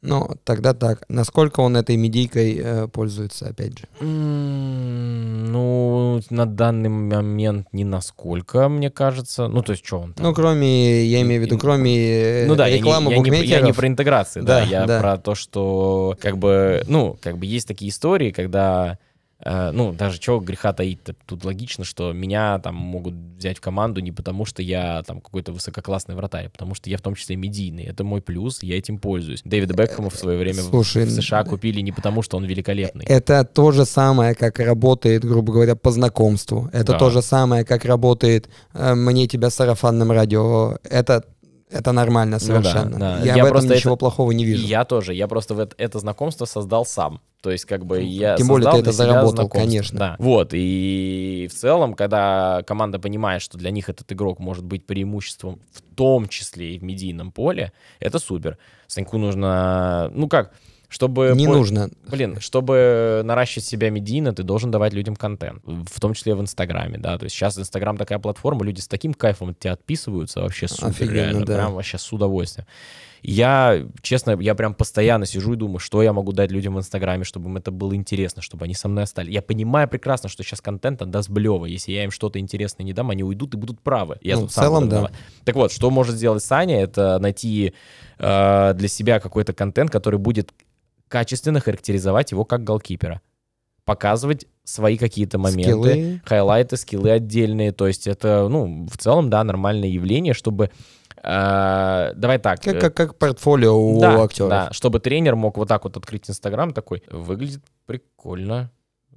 Ну, тогда так. Насколько он этой медийкой э, пользуется, опять же? ну, на данный момент не насколько, мне кажется. Ну, то есть, что он там? Ну, кроме, я имею в виду, кроме э, ну, да, рекламы я не, я не, я не про интеграцию, да, да я да. про то, что, как бы, ну, как бы есть такие истории, когда Э, ну, даже чего греха таить -то? Тут логично, что меня там могут взять в команду не потому, что я там какой-то высококлассный вратарь, а потому что я в том числе медийный. Это мой плюс, я этим пользуюсь. Дэвид э, Бекхэма в свое э, время Слушай, в США купили не потому, что он великолепный. Это то же самое, как работает, грубо говоря, по знакомству. Это да. то же самое, как работает э, «Мне тебя сарафанным радио». Это это нормально совершенно. Ну, да, да. Я, я в этом ничего это... плохого не вижу. Я тоже. Я просто в это, это знакомство создал сам. То есть, как бы ну, я Тем более ты это заработал, знакомство. конечно. Да. Вот, и в целом, когда команда понимает, что для них этот игрок может быть преимуществом, в том числе и в медийном поле, это супер. Саньку нужно, ну как, чтобы не по... нужно. Блин, чтобы наращивать себя медийно, ты должен давать людям контент, в том числе в Инстаграме, да. То есть сейчас Инстаграм такая платформа, люди с таким кайфом от тебя отписываются, вообще супер, Офигенно, реально, да. прям вообще с удовольствием. Я, честно, я прям постоянно сижу и думаю, что я могу дать людям в Инстаграме, чтобы им это было интересно, чтобы они со мной остались. Я понимаю прекрасно, что сейчас контент отдаст блево. Если я им что-то интересное не дам, они уйдут и будут правы. Я ну, в целом, да. Так вот, что может сделать Саня, это найти э, для себя какой-то контент, который будет качественно характеризовать его как голкипера. Показывать свои какие-то моменты, скиллы. хайлайты, скиллы отдельные. То есть это, ну, в целом, да, нормальное явление, чтобы а, давай так. Как, э, как, как портфолио у да, актеров. Да, чтобы тренер мог вот так вот открыть Инстаграм такой. Выглядит прикольно.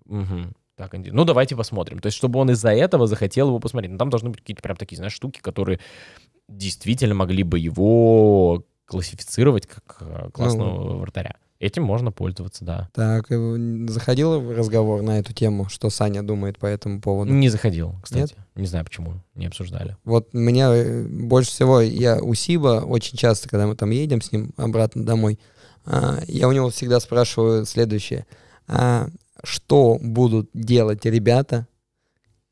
Угу. Так, ну давайте посмотрим. То есть, чтобы он из-за этого захотел его посмотреть. ну там должны быть какие-то прям такие, знаешь, штуки, которые действительно могли бы его классифицировать как э, классного ну, вратаря. Этим можно пользоваться, да. Так, э, заходил в разговор на эту тему, что Саня думает по этому поводу? Не заходил, кстати. Нет? Не знаю почему, не обсуждали. Вот меня э, больше всего, я у Сиба очень часто, когда мы там едем с ним обратно домой, а, я у него всегда спрашиваю следующее. А что будут делать ребята,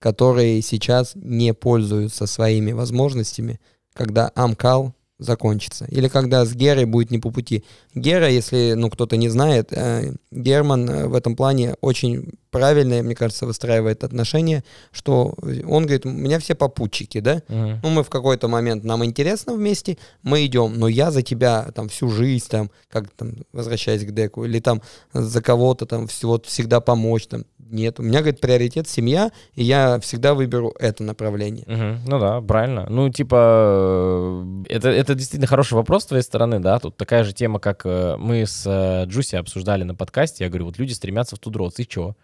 которые сейчас не пользуются своими возможностями, когда Амкал закончится. Или когда с Герой будет не по пути. Гера, если ну, кто-то не знает, э, Герман э, в этом плане очень правильно, мне кажется, выстраивает отношения, что он говорит, у меня все попутчики, да? Mm-hmm. Ну, мы в какой-то момент, нам интересно вместе, мы идем, но я за тебя там всю жизнь, там, как там, возвращаясь к деку, или там за кого-то там вот всегда помочь, там, нет, у меня, говорит, приоритет семья, и я всегда выберу это направление. Угу. Ну да, правильно. Ну, типа, э, это, это действительно хороший вопрос с твоей стороны, да, тут такая же тема, как э, мы с э, Джуси обсуждали на подкасте, я говорю, вот люди стремятся в Тудроц, и чё?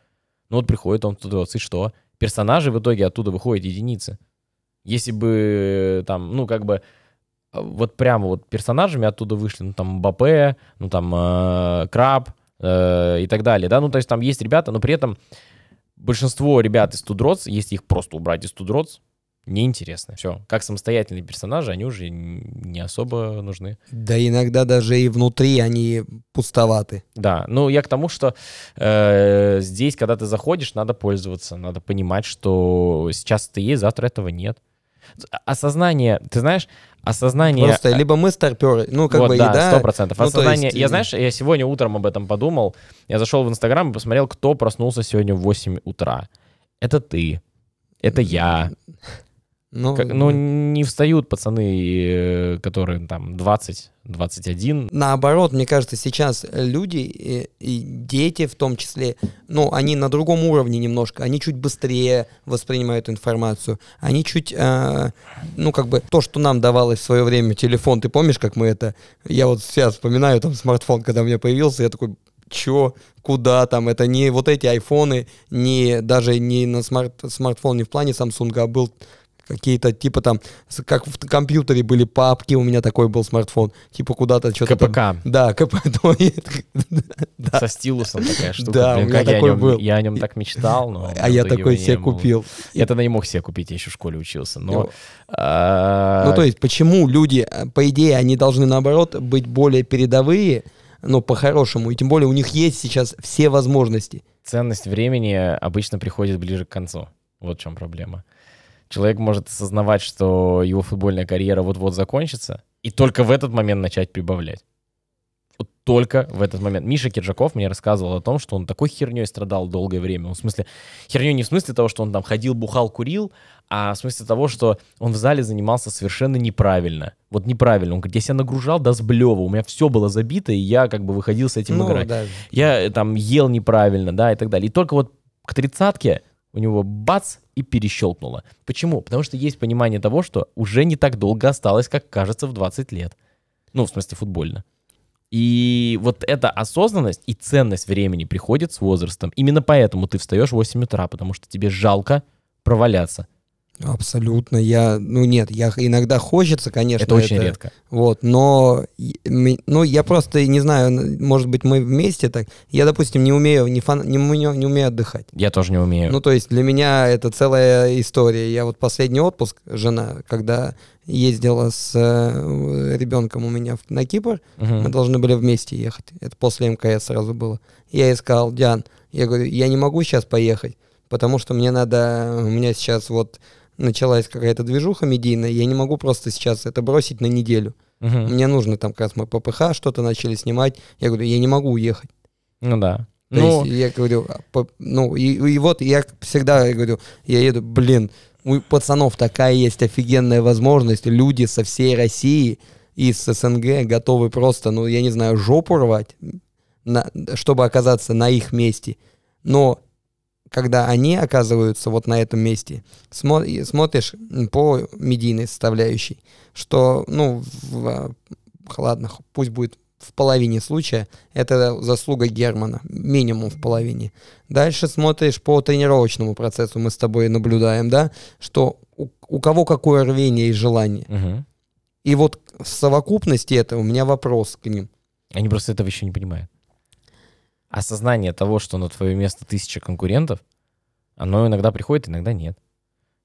Ну вот приходит он в Тудроц, и что? Персонажи в итоге оттуда выходят единицы. Если бы там, ну, как бы, вот прямо вот персонажами оттуда вышли, ну, там, Бапе, ну, там, э, Краб, Э, и так далее, да, ну, то есть там есть ребята, но при этом большинство ребят из Тудроц, если их просто убрать из Тудроц, неинтересно. Все. Как самостоятельные персонажи, они уже не особо нужны. Да иногда даже и внутри они пустоваты. Да, ну я к тому, что э, здесь, когда ты заходишь, надо пользоваться, надо понимать, что сейчас ты есть, завтра этого нет. А, осознание, ты знаешь, осознание... Просто э, либо мы старперы, ну как вот, бы да, еда... сто процентов. Ну, осознание... Есть... Я, э, знаешь, я сегодня утром об этом подумал. Я зашел в Инстаграм и посмотрел, кто проснулся сегодня в 8 утра. Это ты. Это я. Ну, как, ну, не встают пацаны, э, которые там 20, 21. Наоборот, мне кажется, сейчас люди, и, э, и дети в том числе, ну, они на другом уровне немножко, они чуть быстрее воспринимают информацию, они чуть, э, ну, как бы, то, что нам давалось в свое время телефон, ты помнишь, как мы это, я вот сейчас вспоминаю, там, смартфон, когда у меня появился, я такой, чё, куда там, это не вот эти айфоны, не, даже не на смарт, смартфон, не в плане Samsung, а был какие-то, типа там, как в компьютере были папки, у меня такой был смартфон, типа куда-то что-то... КПК. Там, да, КП... да. Со стилусом такая штука. Да, Блин, у меня такой я нем, был. Я о нем так мечтал, но... А я такой себе купил. Я тогда не мог себе купить, я еще в школе учился, но... А, ну, то есть, почему люди, э, по идее, они должны, наоборот, быть более передовые, но по-хорошему, и тем более у них есть сейчас все возможности. Ценность времени обычно приходит ближе к концу. Вот в чем проблема человек может осознавать, что его футбольная карьера вот-вот закончится, и только в этот момент начать прибавлять. Вот только в этот момент. Миша Киржаков мне рассказывал о том, что он такой херней страдал долгое время. в смысле, херней не в смысле того, что он там ходил, бухал, курил, а в смысле того, что он в зале занимался совершенно неправильно. Вот неправильно. Он говорит, я себя нагружал до да, сблева, у меня все было забито, и я как бы выходил с этим ну, играть. Да. Я э, там ел неправильно, да, и так далее. И только вот к тридцатке у него бац, и перещелкнуло. Почему? Потому что есть понимание того, что уже не так долго осталось, как кажется, в 20 лет. Ну, в смысле, футбольно. И вот эта осознанность и ценность времени приходит с возрастом. Именно поэтому ты встаешь в 8 утра, потому что тебе жалко проваляться. Абсолютно. Я, ну нет, я иногда хочется, конечно. Это очень это, редко. Вот, но, ну я просто не знаю, может быть мы вместе так. Я, допустим, не умею, не фан, не, не умею отдыхать. Я тоже не умею. Ну то есть для меня это целая история. Я вот последний отпуск, жена, когда ездила с э, ребенком у меня в, на Кипр, угу. мы должны были вместе ехать. Это после МКС сразу было. Я искал сказал, Диан, я говорю, я не могу сейчас поехать, потому что мне надо, у меня сейчас вот началась какая-то движуха медийная, я не могу просто сейчас это бросить на неделю. Угу. Мне нужно там как раз мы ППХ что-то начали снимать. Я говорю, я не могу уехать. Ну да. То ну, есть, я говорю, а, по, ну и, и вот я всегда я говорю, я еду, блин, у пацанов такая есть офигенная возможность, люди со всей России и с СНГ готовы просто, ну я не знаю, жопу рвать, на, чтобы оказаться на их месте. Но когда они оказываются вот на этом месте, смотришь по медийной составляющей, что, ну, в, ладно, пусть будет в половине случая, это заслуга Германа, минимум в половине. Дальше смотришь по тренировочному процессу, мы с тобой наблюдаем, да, что у, у кого какое рвение и желание. Угу. И вот в совокупности это у меня вопрос к ним. Они просто этого еще не понимают осознание того, что на твое место тысяча конкурентов, оно иногда приходит, иногда нет.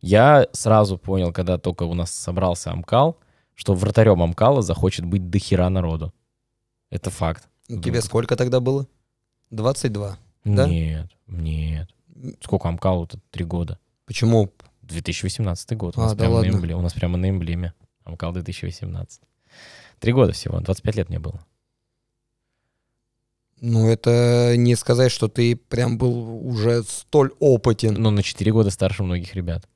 Я сразу понял, когда только у нас собрался Амкал, что вратарем Амкала захочет быть дохера народу. Это факт. Тебе Думаю. сколько тогда было? 22, да? Нет, нет. Сколько Амкалу-то? Три года. Почему? 2018 год. У, а, нас да прямо на эмблеме, у нас прямо на эмблеме. Амкал 2018. Три года всего, 25 лет мне было. Ну, это не сказать, что ты прям был уже столь опытен. Но на 4 года старше многих ребят.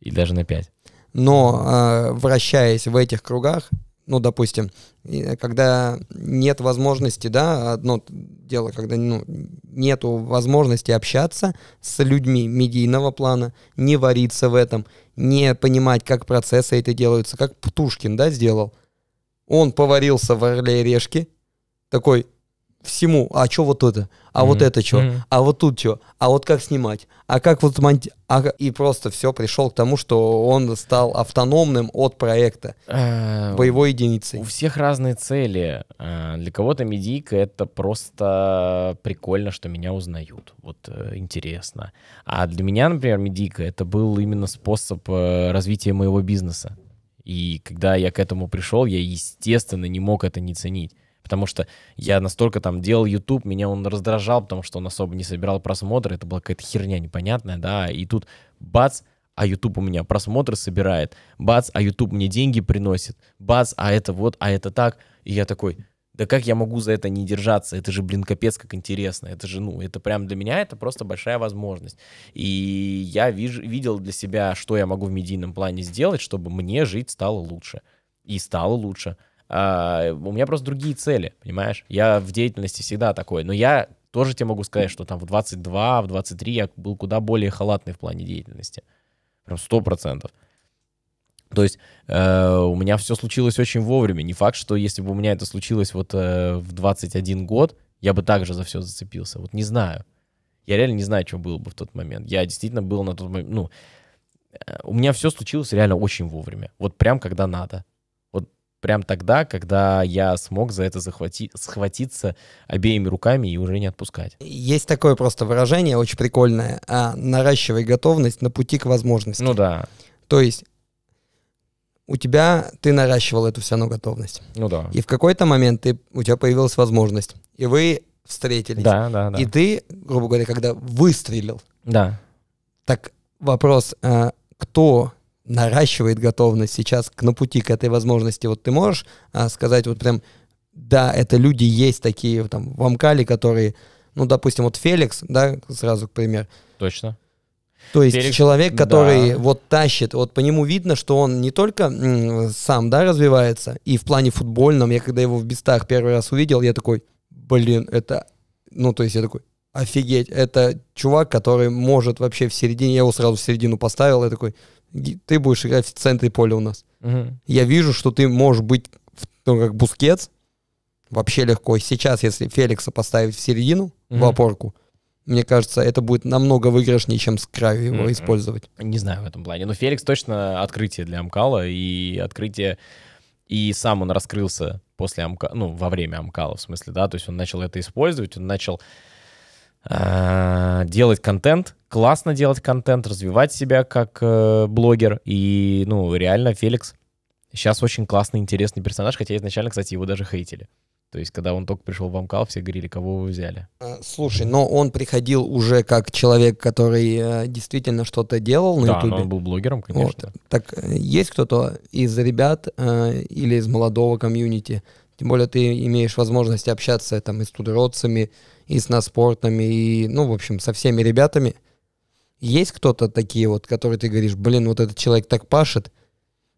И даже на 5. Но, э, вращаясь в этих кругах, ну, допустим, э, когда нет возможности, да, одно дело, когда ну, нет возможности общаться с людьми медийного плана, не вариться в этом, не понимать, как процессы это делаются, как Птушкин, да, сделал. Он поварился в «Орле и решке», такой, всему, а что вот это, а mm-hmm. вот это что, mm-hmm. а вот тут что, а вот как снимать, а как вот монти... а... и просто все пришел к тому, что он стал автономным от проекта, э, боевой единицей. У всех разные цели. Э, для кого-то медийка это просто прикольно, что меня узнают, вот э, интересно. А для меня, например, медийка это был именно способ развития моего бизнеса. И когда я к этому пришел, я, естественно, не мог это не ценить. Потому что я настолько там делал YouTube, меня он раздражал, потому что он особо не собирал просмотры, это была какая-то херня непонятная, да, и тут бац, а YouTube у меня просмотры собирает, бац, а YouTube мне деньги приносит, бац, а это вот, а это так. И я такой, да как я могу за это не держаться? Это же, блин, капец, как интересно. Это же, ну, это прям для меня это просто большая возможность. И я вижу, видел для себя, что я могу в медийном плане сделать, чтобы мне жить стало лучше. И стало лучше. А, у меня просто другие цели, понимаешь? Я в деятельности всегда такой. Но я тоже тебе могу сказать, что там в 22, в 23 я был куда более халатный в плане деятельности. Прям 100%. То есть э, у меня все случилось очень вовремя. Не факт, что если бы у меня это случилось вот э, в 21 год, я бы также за все зацепился. Вот не знаю. Я реально не знаю, что было бы в тот момент. Я действительно был на тот момент... Ну, э, у меня все случилось реально очень вовремя. Вот прям когда надо прям тогда, когда я смог за это захвати, схватиться обеими руками и уже не отпускать. Есть такое просто выражение, очень прикольное, а, наращивай готовность на пути к возможности. Ну да. То есть у тебя, ты наращивал эту все равно готовность. Ну да. И в какой-то момент ты, у тебя появилась возможность, и вы встретились. Да, да, да. И ты, грубо говоря, когда выстрелил. Да. Так вопрос, а, кто наращивает готовность сейчас к, на пути к этой возможности. Вот ты можешь а, сказать вот прям, да, это люди есть такие там в Амкале, которые, ну, допустим, вот Феликс, да, сразу к примеру. Точно. То есть Феликс, человек, который да. вот тащит, вот по нему видно, что он не только м, сам, да, развивается, и в плане футбольном, я когда его в бестах первый раз увидел, я такой, блин, это, ну, то есть я такой, офигеть, это чувак, который может вообще в середине, я его сразу в середину поставил, я такой, ты будешь играть в центре поля у нас. Угу. Я вижу, что ты можешь быть, ну, как Бускетс, вообще легко. Сейчас, если Феликса поставить в середину, угу. в опорку, мне кажется, это будет намного выигрышнее, чем с краю его mm использовать. Не знаю в этом плане. Но Феликс точно открытие для Амкала, и открытие... И сам он раскрылся после Амка, ну, во время Амкала, в смысле, да, то есть он начал это использовать, он начал а, делать контент, классно делать контент, развивать себя как э, блогер. И, ну, реально, Феликс сейчас очень классный, интересный персонаж, хотя изначально, кстати, его даже хейтили. То есть, когда он только пришел в Амкал, все говорили, кого вы взяли. А, слушай, но он приходил уже как человек, который э, действительно что-то делал на Ютубе. Да, YouTube. он был блогером, конечно. Вот. Так э, есть кто-то из ребят э, или из молодого комьюнити? Тем более ты имеешь возможность общаться там и с тудородцами, и с наспортами, и, ну, в общем, со всеми ребятами – есть кто-то такие вот, которые ты говоришь, блин, вот этот человек так пашет,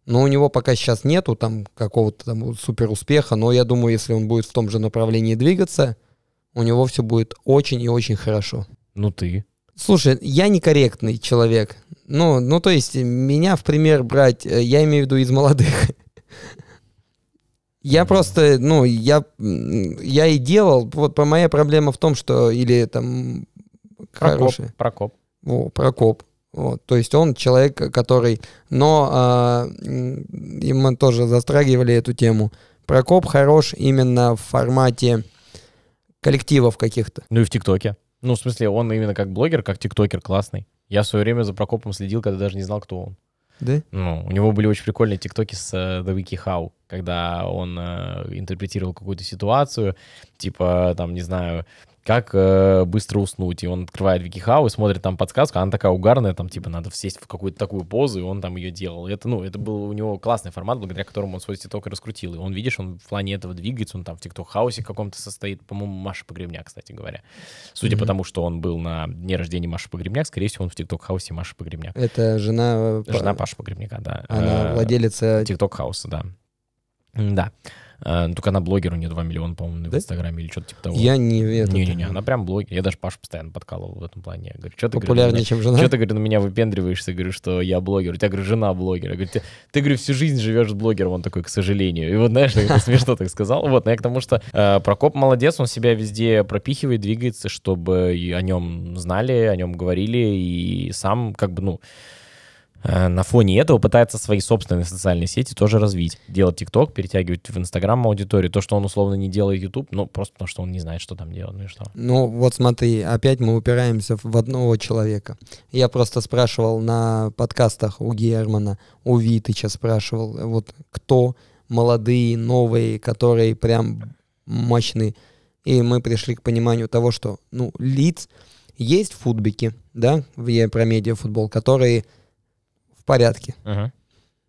но у него пока сейчас нету там какого-то там супер успеха, но я думаю, если он будет в том же направлении двигаться, у него все будет очень и очень хорошо. Ну ты? Слушай, я некорректный человек. Ну, ну то есть меня в пример брать, э, я имею в виду из молодых. Я просто, ну, я, я и делал, вот моя проблема в том что, или там... Прокоп, Прокоп. О, Прокоп. Вот, то есть он человек, который... Но а, и мы тоже застрагивали эту тему. Прокоп хорош именно в формате коллективов каких-то. Ну и в ТикТоке. Ну, в смысле, он именно как блогер, как тиктокер классный. Я в свое время за Прокопом следил, когда даже не знал, кто он. Да? Ну, у него были очень прикольные тиктоки с uh, The Wiki How, когда он uh, интерпретировал какую-то ситуацию, типа, там, не знаю, как э, быстро уснуть. И он открывает Викихау и смотрит там подсказку, а она такая угарная, там типа надо сесть в какую-то такую позу, и он там ее делал. И это, ну, это был у него классный формат, благодаря которому он свой тикток раскрутил. И он, видишь, он в плане этого двигается, он там в тикток-хаусе каком-то состоит, по-моему, Маша Погребняк, кстати говоря. Судя mm-hmm. по тому, что он был на дне рождения Маши Погребняк, скорее всего, он в тикток-хаусе Маша Погребняк. Это жена... Э, жена Паши Погребняка, да. Она э, владелица... Тикток-хауса, да. Да. А, ну, только она блогер, у нее 2 миллиона, по-моему, да? в Инстаграме или что-то типа того. Я не верю. Не-не-не, она прям блогер. Я даже Пашу постоянно подкалывал в этом плане. Я говорю, что ты, Популярнее, говорю, чем жена? Что ты, говорю, на меня выпендриваешься? Я говорю, что я блогер. У тебя, говорю, жена блогер. Я говорю, ты, ты, говорю, всю жизнь живешь с блогером. Он такой, к сожалению. И вот, знаешь, ты смешно так сказал. Вот, но я к тому, что э, Прокоп молодец, он себя везде пропихивает, двигается, чтобы о нем знали, о нем говорили, и сам как бы, ну, Э, на фоне этого пытается свои собственные социальные сети тоже развить. Делать ТикТок, перетягивать в Инстаграм аудиторию. То, что он условно не делает Ютуб, ну, просто потому что он не знает, что там делать, ну и что. Ну, вот смотри, опять мы упираемся в одного человека. Я просто спрашивал на подкастах у Германа, у Витыча спрашивал, вот кто молодые, новые, которые прям мощные. И мы пришли к пониманию того, что, ну, лиц есть в футбике, да, в про медиафутбол, которые в порядке, uh-huh.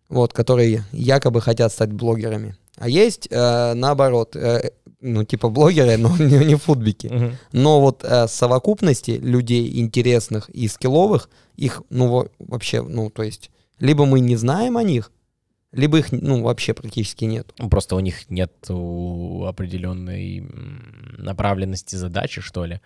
вот, которые якобы хотят стать блогерами. А есть, э, наоборот, э, ну, типа блогеры, но не, не футбики. Uh-huh. Но вот э, совокупности людей интересных и скилловых, их, ну, вообще, ну, то есть, либо мы не знаем о них, либо их, ну, вообще практически нет. Ну, просто у них нет определенной направленности задачи, что ли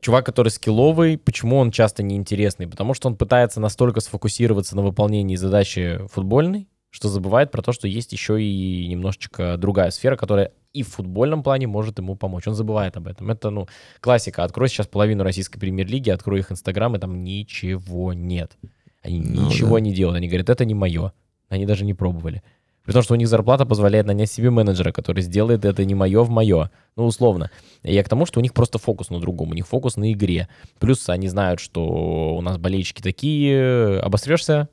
чувак, который скилловый, почему он часто неинтересный? Потому что он пытается настолько сфокусироваться на выполнении задачи футбольной, что забывает про то, что есть еще и немножечко другая сфера, которая и в футбольном плане может ему помочь. Он забывает об этом. Это, ну, классика. Открой сейчас половину российской премьер-лиги, открой их Инстаграм, и там ничего нет. Они ну, ничего да. не делают. Они говорят, это не мое. Они даже не пробовали. Потому что у них зарплата позволяет нанять себе менеджера, который сделает это не мое в мое. Ну, условно. Я к тому, что у них просто фокус на другом, у них фокус на игре. Плюс они знают, что у нас болельщики такие, э, обострешься,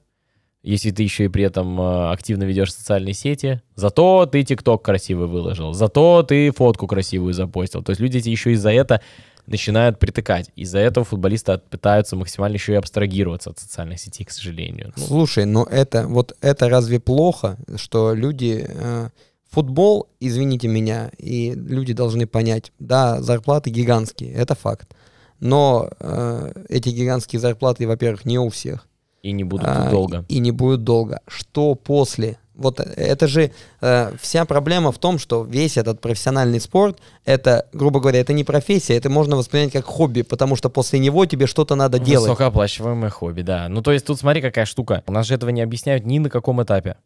если ты еще и при этом э, активно ведешь социальные сети, зато ты ТикТок красивый выложил, зато ты фотку красивую запостил. То есть люди еще и за это начинают притыкать. Из-за этого футболисты пытаются максимально еще и абстрагироваться от социальных сетей, к сожалению. Ну, Слушай, но это вот это разве плохо, что люди э, футбол, извините меня, и люди должны понять, да, зарплаты гигантские, это факт. Но э, эти гигантские зарплаты, во-первых, не у всех. И не будут а, долго. И не будут долго. Что после вот э, это же э, вся проблема в том, что весь этот профессиональный спорт, это, грубо говоря, это не профессия, это можно воспринять как хобби, потому что после него тебе что-то надо делать. Высокооплачиваемое хобби, да. Ну то есть тут смотри, какая штука. У нас же этого не объясняют ни на каком этапе.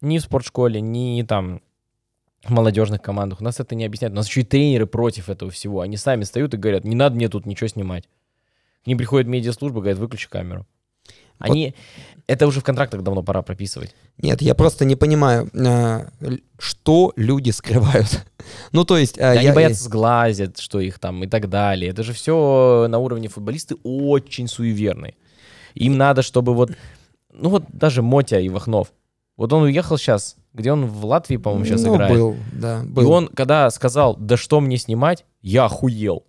Ни в спортшколе, ни там в молодежных командах. У нас это не объясняют. У нас еще и тренеры против этого всего. Они сами встают и говорят, не надо мне тут ничего снимать. К ним приходит медиаслужба, говорит, выключи камеру. Они... Вот. Это уже в контрактах давно пора прописывать. Нет, я просто не понимаю, э, что люди скрывают. ну, то есть... Э, да я... Они боятся сглазят, что их там и так далее. Это же все на уровне футболисты очень суеверны. Им надо, чтобы вот... Ну вот даже Мотя и Вахнов. Вот он уехал сейчас, где он в Латвии, по-моему, сейчас ну, играет. был, да, был. И он, когда сказал, да что мне снимать, я охуел.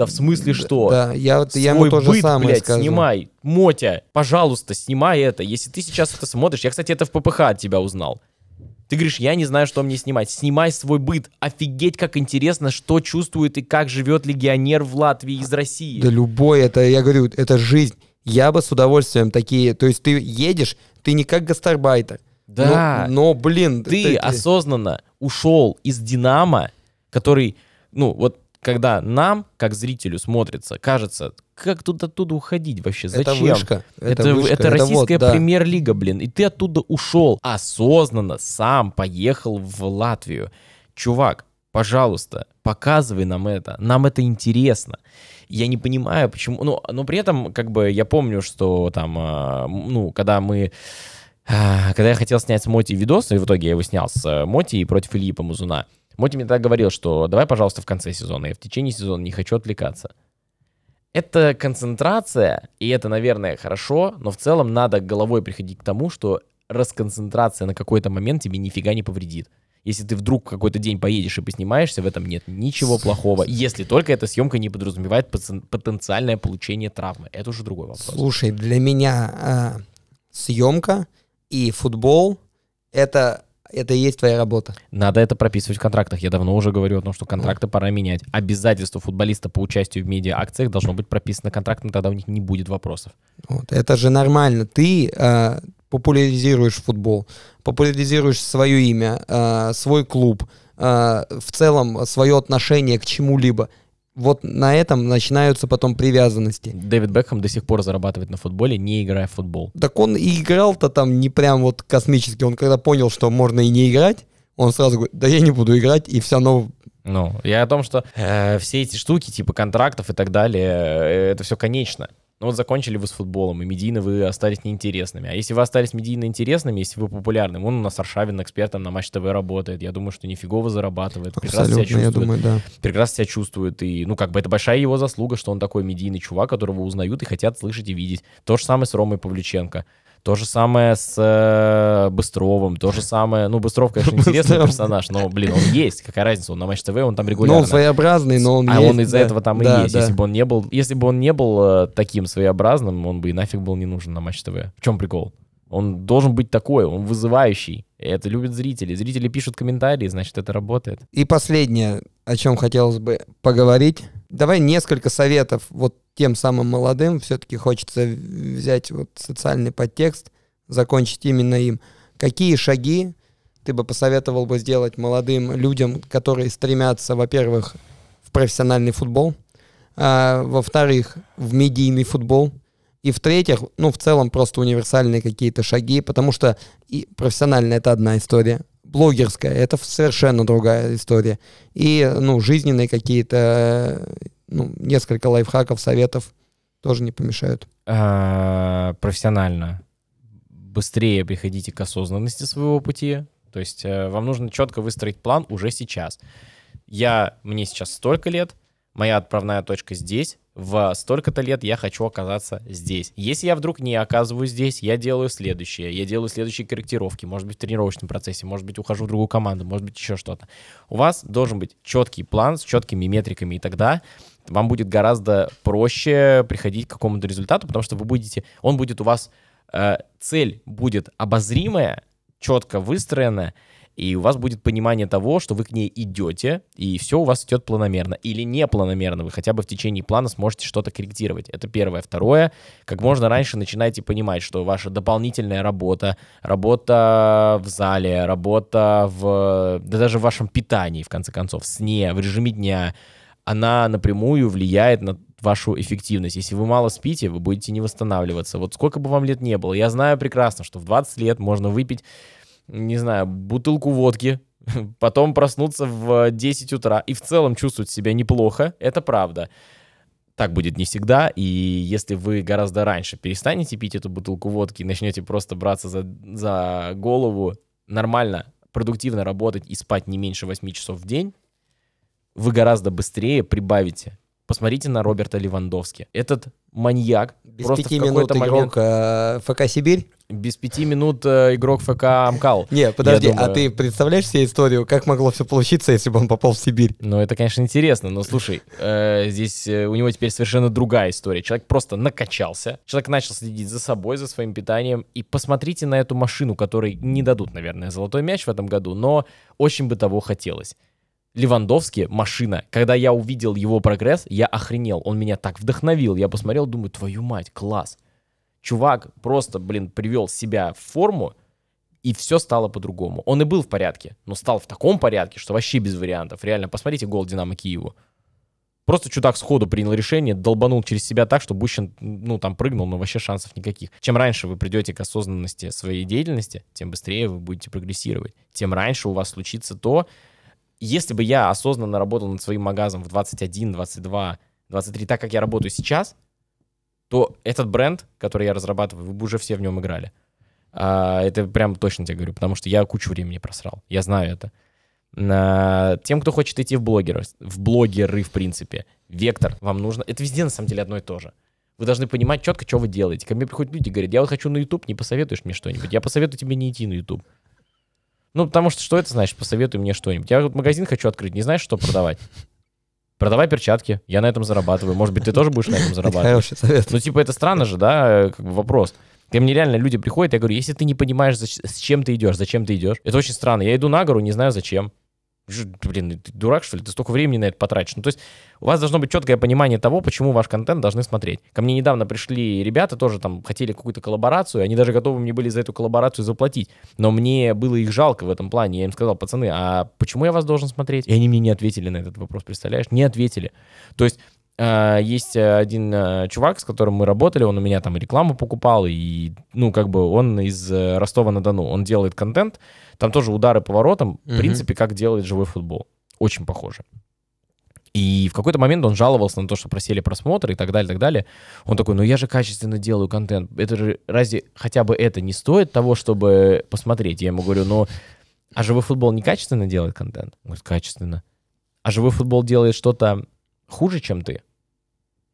Да в смысле что? Да, я, Свой я ему тоже быт, самое блядь, скажу. снимай. Мотя, пожалуйста, снимай это. Если ты сейчас это смотришь, я, кстати, это в ППХ от тебя узнал. Ты говоришь, я не знаю, что мне снимать. Снимай свой быт. Офигеть, как интересно, что чувствует и как живет легионер в Латвии из России. Да любой, это, я говорю, это жизнь. Я бы с удовольствием такие... То есть ты едешь, ты не как гастарбайтер. Да. Но, но блин... Ты, ты осознанно ушел из «Динамо», который... Ну, вот когда нам, как зрителю, смотрится, кажется, как тут оттуда уходить вообще? Зачем? Это вышка. Это, это, вышка. это, это российская вот, да. премьер-лига, блин. И ты оттуда ушел осознанно, сам поехал в Латвию. Чувак, пожалуйста, показывай нам это. Нам это интересно. Я не понимаю, почему... Ну, но при этом, как бы, я помню, что там, а, ну, когда мы... А, когда я хотел снять с Моти видос, и в итоге я его снял с э, Моти и против Ильи Помазуна, Моти мне тогда говорил, что давай, пожалуйста, в конце сезона, я в течение сезона не хочу отвлекаться. Это концентрация, и это, наверное, хорошо, но в целом надо головой приходить к тому, что расконцентрация на какой-то момент тебе нифига не повредит. Если ты вдруг какой-то день поедешь и поснимаешься, в этом нет ничего плохого. Если только эта съемка не подразумевает потенциальное получение травмы. Это уже другой вопрос. Слушай, для меня э, съемка и футбол это это и есть твоя работа. Надо это прописывать в контрактах. Я давно уже говорю о том, что контракты пора менять. Обязательство футболиста по участию в медиа-акциях должно быть прописано контрактом, тогда у них не будет вопросов. Вот, это же нормально. Ты э, популяризируешь футбол, популяризируешь свое имя, э, свой клуб, э, в целом свое отношение к чему-либо вот на этом начинаются потом привязанности. Дэвид Бекхэм до сих пор зарабатывает на футболе, не играя в футбол. Так он и играл-то там не прям вот космически. Он когда понял, что можно и не играть, он сразу говорит, да я не буду играть, и все равно ну, я ну, о том, что э, все эти штуки, типа контрактов и так далее, э, это все конечно. Ну вот закончили вы с футболом, и медийно вы остались неинтересными. А если вы остались медийно интересными, если вы популярны, он у нас Аршавин экспертом на Матч ТВ работает, я думаю, что нифигово зарабатывает, прекрасно себя чувствует. думаю, да. Прекрасно себя чувствует, и, ну, как бы это большая его заслуга, что он такой медийный чувак, которого узнают и хотят слышать и видеть. То же самое с Ромой Павлюченко. То же самое с э, Быстровым, то же самое... Ну, Быстров, конечно, интересный Быстров. персонаж, но, блин, он есть. Какая разница, он на Матч ТВ, он там регулярно. Ну, он своеобразный, но он а есть. А он из-за да. этого там да, и есть. Да. Если бы он не был, если бы он не был э, таким своеобразным, он бы и нафиг был не нужен на Матч ТВ. В чем прикол? Он должен быть такой, он вызывающий. Это любят зрители. Зрители пишут комментарии, значит, это работает. И последнее, о чем хотелось бы поговорить, Давай несколько советов вот тем самым молодым. Все-таки хочется взять вот социальный подтекст, закончить именно им. Какие шаги ты бы посоветовал бы сделать молодым людям, которые стремятся, во-первых, в профессиональный футбол, а, во-вторых, в медийный футбол, и в-третьих, ну, в целом просто универсальные какие-то шаги, потому что и профессионально это одна история, блогерская, это совершенно другая история. И, ну, жизненные какие-то, ну, несколько лайфхаков, советов тоже не помешают. А, профессионально. Быстрее приходите к осознанности своего пути. То есть э, вам нужно четко выстроить план уже сейчас. Я, мне сейчас столько лет, моя отправная точка здесь, в столько-то лет я хочу оказаться здесь. Если я вдруг не оказываюсь здесь, я делаю следующее. Я делаю следующие корректировки. Может быть, в тренировочном процессе, может быть, ухожу в другую команду, может быть, еще что-то. У вас должен быть четкий план с четкими метриками, и тогда вам будет гораздо проще приходить к какому-то результату, потому что вы будете, он будет у вас, э, цель будет обозримая, четко выстроенная, и у вас будет понимание того, что вы к ней идете, и все у вас идет планомерно или не планомерно, вы хотя бы в течение плана сможете что-то корректировать. Это первое. Второе, как можно раньше начинайте понимать, что ваша дополнительная работа, работа в зале, работа в, да даже в вашем питании, в конце концов, в сне, в режиме дня, она напрямую влияет на вашу эффективность. Если вы мало спите, вы будете не восстанавливаться. Вот сколько бы вам лет не было, я знаю прекрасно, что в 20 лет можно выпить не знаю, бутылку водки, потом проснуться в 10 э, утра и в целом чувствовать себя неплохо, это правда. Так будет не всегда, и если вы гораздо раньше перестанете пить эту бутылку водки и начнете просто браться за, за голову, нормально, продуктивно работать и спать не меньше 8 часов в день, вы гораздо быстрее прибавите Посмотрите на Роберта Левандовски. Этот маньяк без просто пяти в минут момент... игрок э, ФК Сибирь. Без пяти минут э, игрок ФК Амкал. Не, подожди, а думаю... а ты представляешь себе историю, как могло все получиться, если бы он попал в Сибирь? Ну, это, конечно, интересно, но слушай, э, здесь э, у него теперь совершенно другая история. Человек просто накачался, человек начал следить за собой, за своим питанием, и посмотрите на эту машину, которой не дадут, наверное, золотой мяч в этом году, но очень бы того хотелось. Левандовский машина. Когда я увидел его прогресс, я охренел. Он меня так вдохновил. Я посмотрел, думаю, твою мать, класс. Чувак просто, блин, привел себя в форму, и все стало по-другому. Он и был в порядке, но стал в таком порядке, что вообще без вариантов. Реально, посмотрите гол Динамо Киеву. Просто чудак сходу принял решение, долбанул через себя так, что Бущин, ну, там прыгнул, но вообще шансов никаких. Чем раньше вы придете к осознанности своей деятельности, тем быстрее вы будете прогрессировать. Тем раньше у вас случится то, если бы я осознанно работал над своим магазом в 21, 22, 23, так как я работаю сейчас, то этот бренд, который я разрабатываю, вы бы уже все в нем играли. А, это прям точно тебе говорю, потому что я кучу времени просрал. Я знаю это. А, тем, кто хочет идти в блогеры, в блогеры, в принципе, вектор вам нужно. Это везде, на самом деле, одно и то же. Вы должны понимать четко, что вы делаете. Ко мне приходят люди и говорят, я вот хочу на YouTube, не посоветуешь мне что-нибудь? Я посоветую тебе не идти на YouTube. Ну, потому что что это значит? Посоветуй мне что-нибудь. Я вот магазин хочу открыть, не знаешь, что продавать? Продавай перчатки, я на этом зарабатываю. Может быть, ты тоже будешь на этом зарабатывать? Хороший Ну, типа, это странно же, да, э, как бы вопрос. Ко мне реально люди приходят, я говорю, если ты не понимаешь, с чем ты идешь, зачем ты идешь, это очень странно. Я иду на гору, не знаю зачем. Блин, ну ты дурак, что ли? Ты столько времени на это потратишь. Ну, то есть у вас должно быть четкое понимание того, почему ваш контент должны смотреть. Ко мне недавно пришли ребята, тоже там хотели какую-то коллаборацию, они даже готовы мне были за эту коллаборацию заплатить. Но мне было их жалко в этом плане. Я им сказал, пацаны, а почему я вас должен смотреть? И они мне не ответили на этот вопрос, представляешь? Не ответили. То есть а, есть э, один э, чувак, с которым мы работали, он у меня там рекламу покупал, и, ну, как бы он из э, Ростова-на-Дону, он делает контент, там тоже удары по воротам, mm-hmm. в принципе, как делает живой футбол. Очень похоже. И в какой-то момент он жаловался на то, что просели просмотры и так далее, и так далее. Он такой, ну я же качественно делаю контент. Это же, разве хотя бы это не стоит того, чтобы посмотреть? Я ему говорю, ну, а живой футбол не качественно делает контент? Он говорит, качественно. А живой футбол делает что-то хуже, чем ты?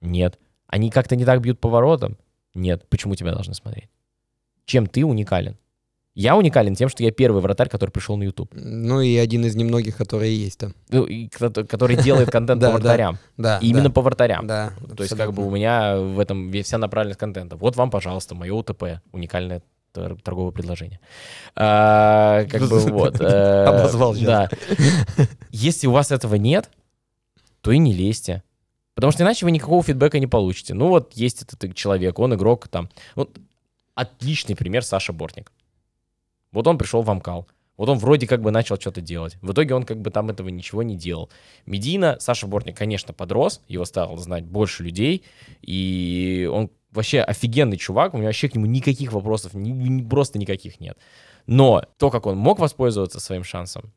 Нет. Они как-то не так бьют поворотом? Нет. Почему тебя должны смотреть? Чем ты уникален? Я уникален тем, что я первый вратарь, который пришел на YouTube. Ну и один из немногих, которые есть там. Ну, и, который делает контент по вратарям. Да. Именно по вратарям. Да. То есть как бы у меня в этом вся направленность контента. Вот вам, пожалуйста, мое УТП, уникальное торговое предложение. А, как бы вот. Э, Обозвал Да. Если у вас этого нет, то и не лезьте. Потому что иначе вы никакого фидбэка не получите. Ну вот есть этот человек, он игрок там. Вот отличный пример Саша Бортник. Вот он пришел в Амкал. Вот он вроде как бы начал что-то делать. В итоге он как бы там этого ничего не делал. Медина, Саша Бортник, конечно, подрос. Его стало знать больше людей. И он вообще офигенный чувак. У меня вообще к нему никаких вопросов, ни, просто никаких нет. Но то, как он мог воспользоваться своим шансом,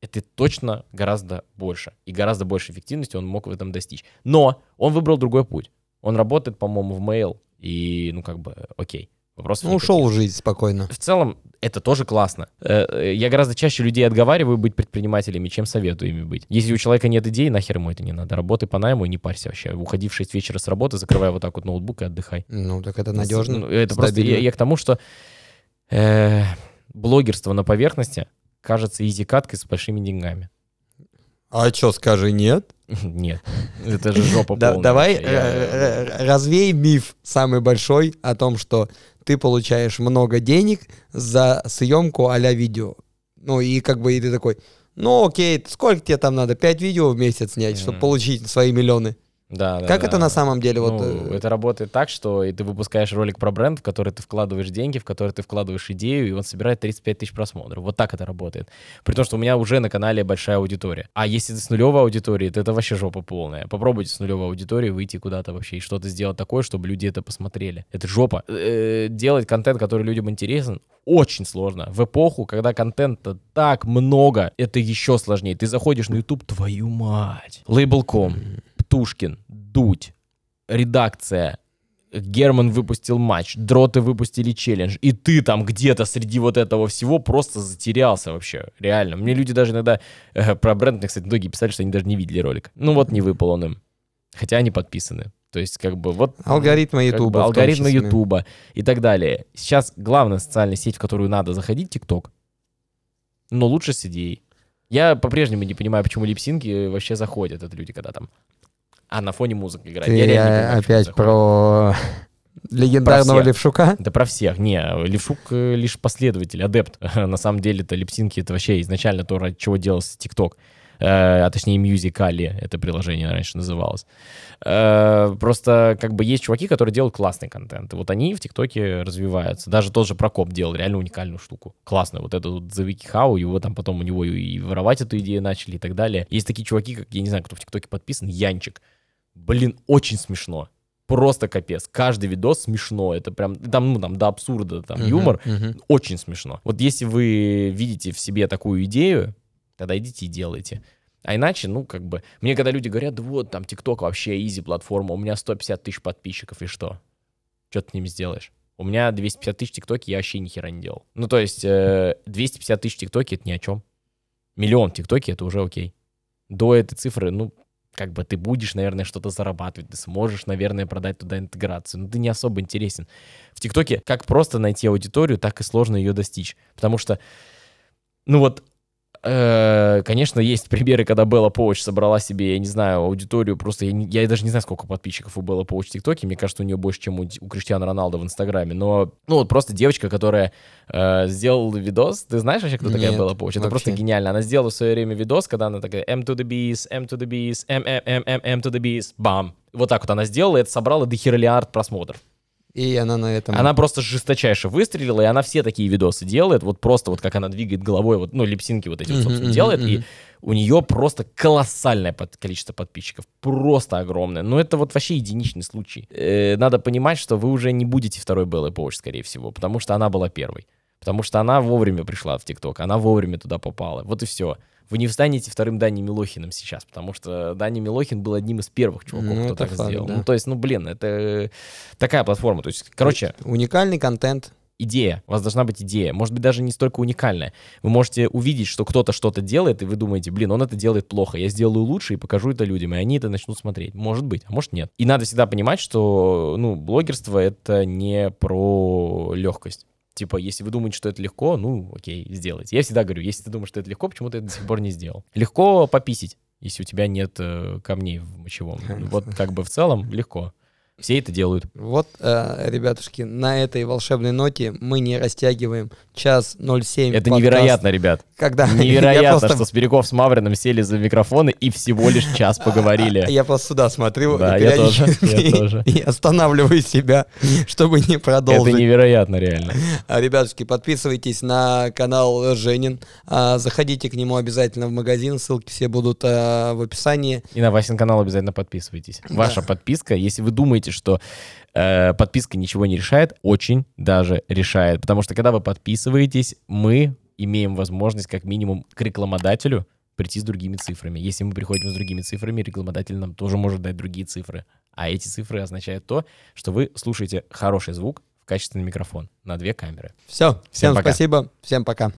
это точно гораздо больше. И гораздо больше эффективности он мог в этом достичь. Но он выбрал другой путь. Он работает, по-моему, в Mail. И, ну, как бы, окей. Вопросов ну, ушел в жизнь спокойно. В целом, это тоже классно. Э, э, я гораздо чаще людей отговариваю быть предпринимателями, чем советую ими быть. Если у человека нет идей, нахер ему это не надо. Работай по найму и не парься вообще. Уходи в 6 вечера с работы, закрывай вот так вот ноутбук и отдыхай. Ну, так это надежно. Ну, это стабильно. просто я, я к тому, что э, блогерство на поверхности — кажется изи-каткой с большими деньгами. А что, скажи нет? Нет, это же жопа полная. Давай э, э, э, развей миф самый большой о том, что ты получаешь много денег за съемку а-ля видео. Ну и как бы и ты такой, ну окей, сколько тебе там надо? Пять видео в месяц снять, чтобы получить свои миллионы. Да, как да. это на самом деле? вот? Ну, э, Это работает так, что и ты выпускаешь ролик про бренд, в который ты вкладываешь деньги, в который ты вкладываешь идею, и он собирает 35 тысяч просмотров. Вот так это работает. При том, что у меня уже на канале большая аудитория. А если ты с нулевой аудиторией, то это вообще жопа полная. Попробуйте с нулевой аудиторией выйти куда-то вообще и что-то сделать такое, чтобы люди это посмотрели. Это жопа. Э-э- делать контент, который людям интересен, очень сложно. В эпоху, когда контента так много, это еще сложнее. Ты заходишь на YouTube, твою мать. Label.com Птушкин, Дудь, редакция, Герман выпустил матч, дроты выпустили челлендж, и ты там где-то среди вот этого всего просто затерялся вообще, реально. Мне люди даже иногда э, про бренд, кстати, многие писали, что они даже не видели ролик. Ну вот не выпал он им, хотя они подписаны. То есть как бы вот... Алгоритмы Ютуба. Как алгоритмы Ютуба и так далее. Сейчас главная социальная сеть, в которую надо заходить, ТикТок. Но лучше с идеей. Я по-прежнему не понимаю, почему липсинки вообще заходят от люди, когда там а на фоне музыка играет. Ты я реально не понимаю, опять про легендарного про левшука? Да про всех. Не, левшук э, лишь последователь, адепт. на самом деле это липсинки, это вообще изначально то, ради чего делался ТикТок. Э, а точнее Musical.ly, это приложение раньше называлось. Э, просто как бы есть чуваки, которые делают классный контент. И вот они в ТикТоке развиваются. Даже тот же Прокоп делал реально уникальную штуку. Классную. Вот этот вот The Wiki How, его там потом у него и воровать эту идею начали и так далее. Есть такие чуваки, как, я не знаю, кто в ТикТоке подписан, Янчик блин, очень смешно. Просто капец. Каждый видос смешно. Это прям, там, ну, там до абсурда, там uh-huh, юмор. Uh-huh. Очень смешно. Вот если вы видите в себе такую идею, тогда идите и делайте. А иначе, ну, как бы, мне когда люди говорят, да вот, там, ТикТок вообще изи платформа, у меня 150 тысяч подписчиков, и что? Что ты с ними сделаешь? У меня 250 тысяч ТикТоки я вообще ни хера не делал. Ну, то есть, э, 250 тысяч ТикТоки — это ни о чем. Миллион ТикТоки — это уже окей. До этой цифры, ну, как бы ты будешь, наверное, что-то зарабатывать, ты сможешь, наверное, продать туда интеграцию, но ну, ты не особо интересен. В ТикТоке как просто найти аудиторию, так и сложно ее достичь, потому что, ну вот, Э, конечно, есть примеры, когда Белла Поуч собрала себе, я не знаю, аудиторию, просто я, не, я даже не знаю, сколько подписчиков у Белла Поуч в ТикТоке, мне кажется, у нее больше, чем у, у Криштиана Роналда в Инстаграме, но, ну, вот просто девочка, которая э, сделала видос, ты знаешь вообще, кто Нет, такая Белла Поуч? Это просто гениально, она сделала в свое время видос, когда она такая M to the bees, M to the bees, M, M, M, M, M to the bees, бам, вот так вот она сделала, это собрала дохеролиард просмотров. И она на этом... Она просто жесточайше выстрелила, и она все такие видосы делает, вот просто вот как она двигает головой, вот, ну, липсинки вот эти вот, собственно, делает, и у нее просто колоссальное под, количество подписчиков, просто огромное. Но ну, это вот вообще единичный случай. Э, надо понимать, что вы уже не будете второй Беллой Поуч, скорее всего, потому что она была первой. Потому что она вовремя пришла в ТикТок, она вовремя туда попала. Вот и все вы не встанете вторым Дани Милохиным сейчас, потому что Дани Милохин был одним из первых чуваков, ну, кто так факт, сделал. Да. Ну, то есть, ну, блин, это э, такая платформа. То есть, короче... Уникальный контент. Идея. У вас должна быть идея. Может быть, даже не столько уникальная. Вы можете увидеть, что кто-то что-то делает, и вы думаете, блин, он это делает плохо. Я сделаю лучше и покажу это людям, и они это начнут смотреть. Может быть, а может нет. И надо всегда понимать, что, ну, блогерство — это не про легкость. Типа, если вы думаете, что это легко, ну, окей, сделайте. Я всегда говорю, если ты думаешь, что это легко, почему ты это до сих пор не сделал? Легко пописить, если у тебя нет э, камней в мочевом. Вот как бы в целом легко. Все это делают. Вот, э, ребятушки, на этой волшебной ноте мы не растягиваем час 07. Это подкаст, невероятно, ребят. Когда невероятно, просто... что Спиряков с Мавриным сели за микрофоны и всего лишь час поговорили. Я просто сюда смотрю да, я тоже, я тоже. и останавливаю себя, чтобы не продолжить. Это невероятно, реально. А, ребятушки, подписывайтесь на канал Женин, а, заходите к нему обязательно в магазин, ссылки все будут а, в описании. И на Васин канал обязательно подписывайтесь. Ваша подписка, если вы думаете, думаете, что э, подписка ничего не решает, очень даже решает. Потому что когда вы подписываетесь, мы имеем возможность как минимум к рекламодателю прийти с другими цифрами. Если мы приходим с другими цифрами, рекламодатель нам тоже может дать другие цифры. А эти цифры означают то, что вы слушаете хороший звук в качественный микрофон на две камеры. Все, всем, всем пока. спасибо, всем пока.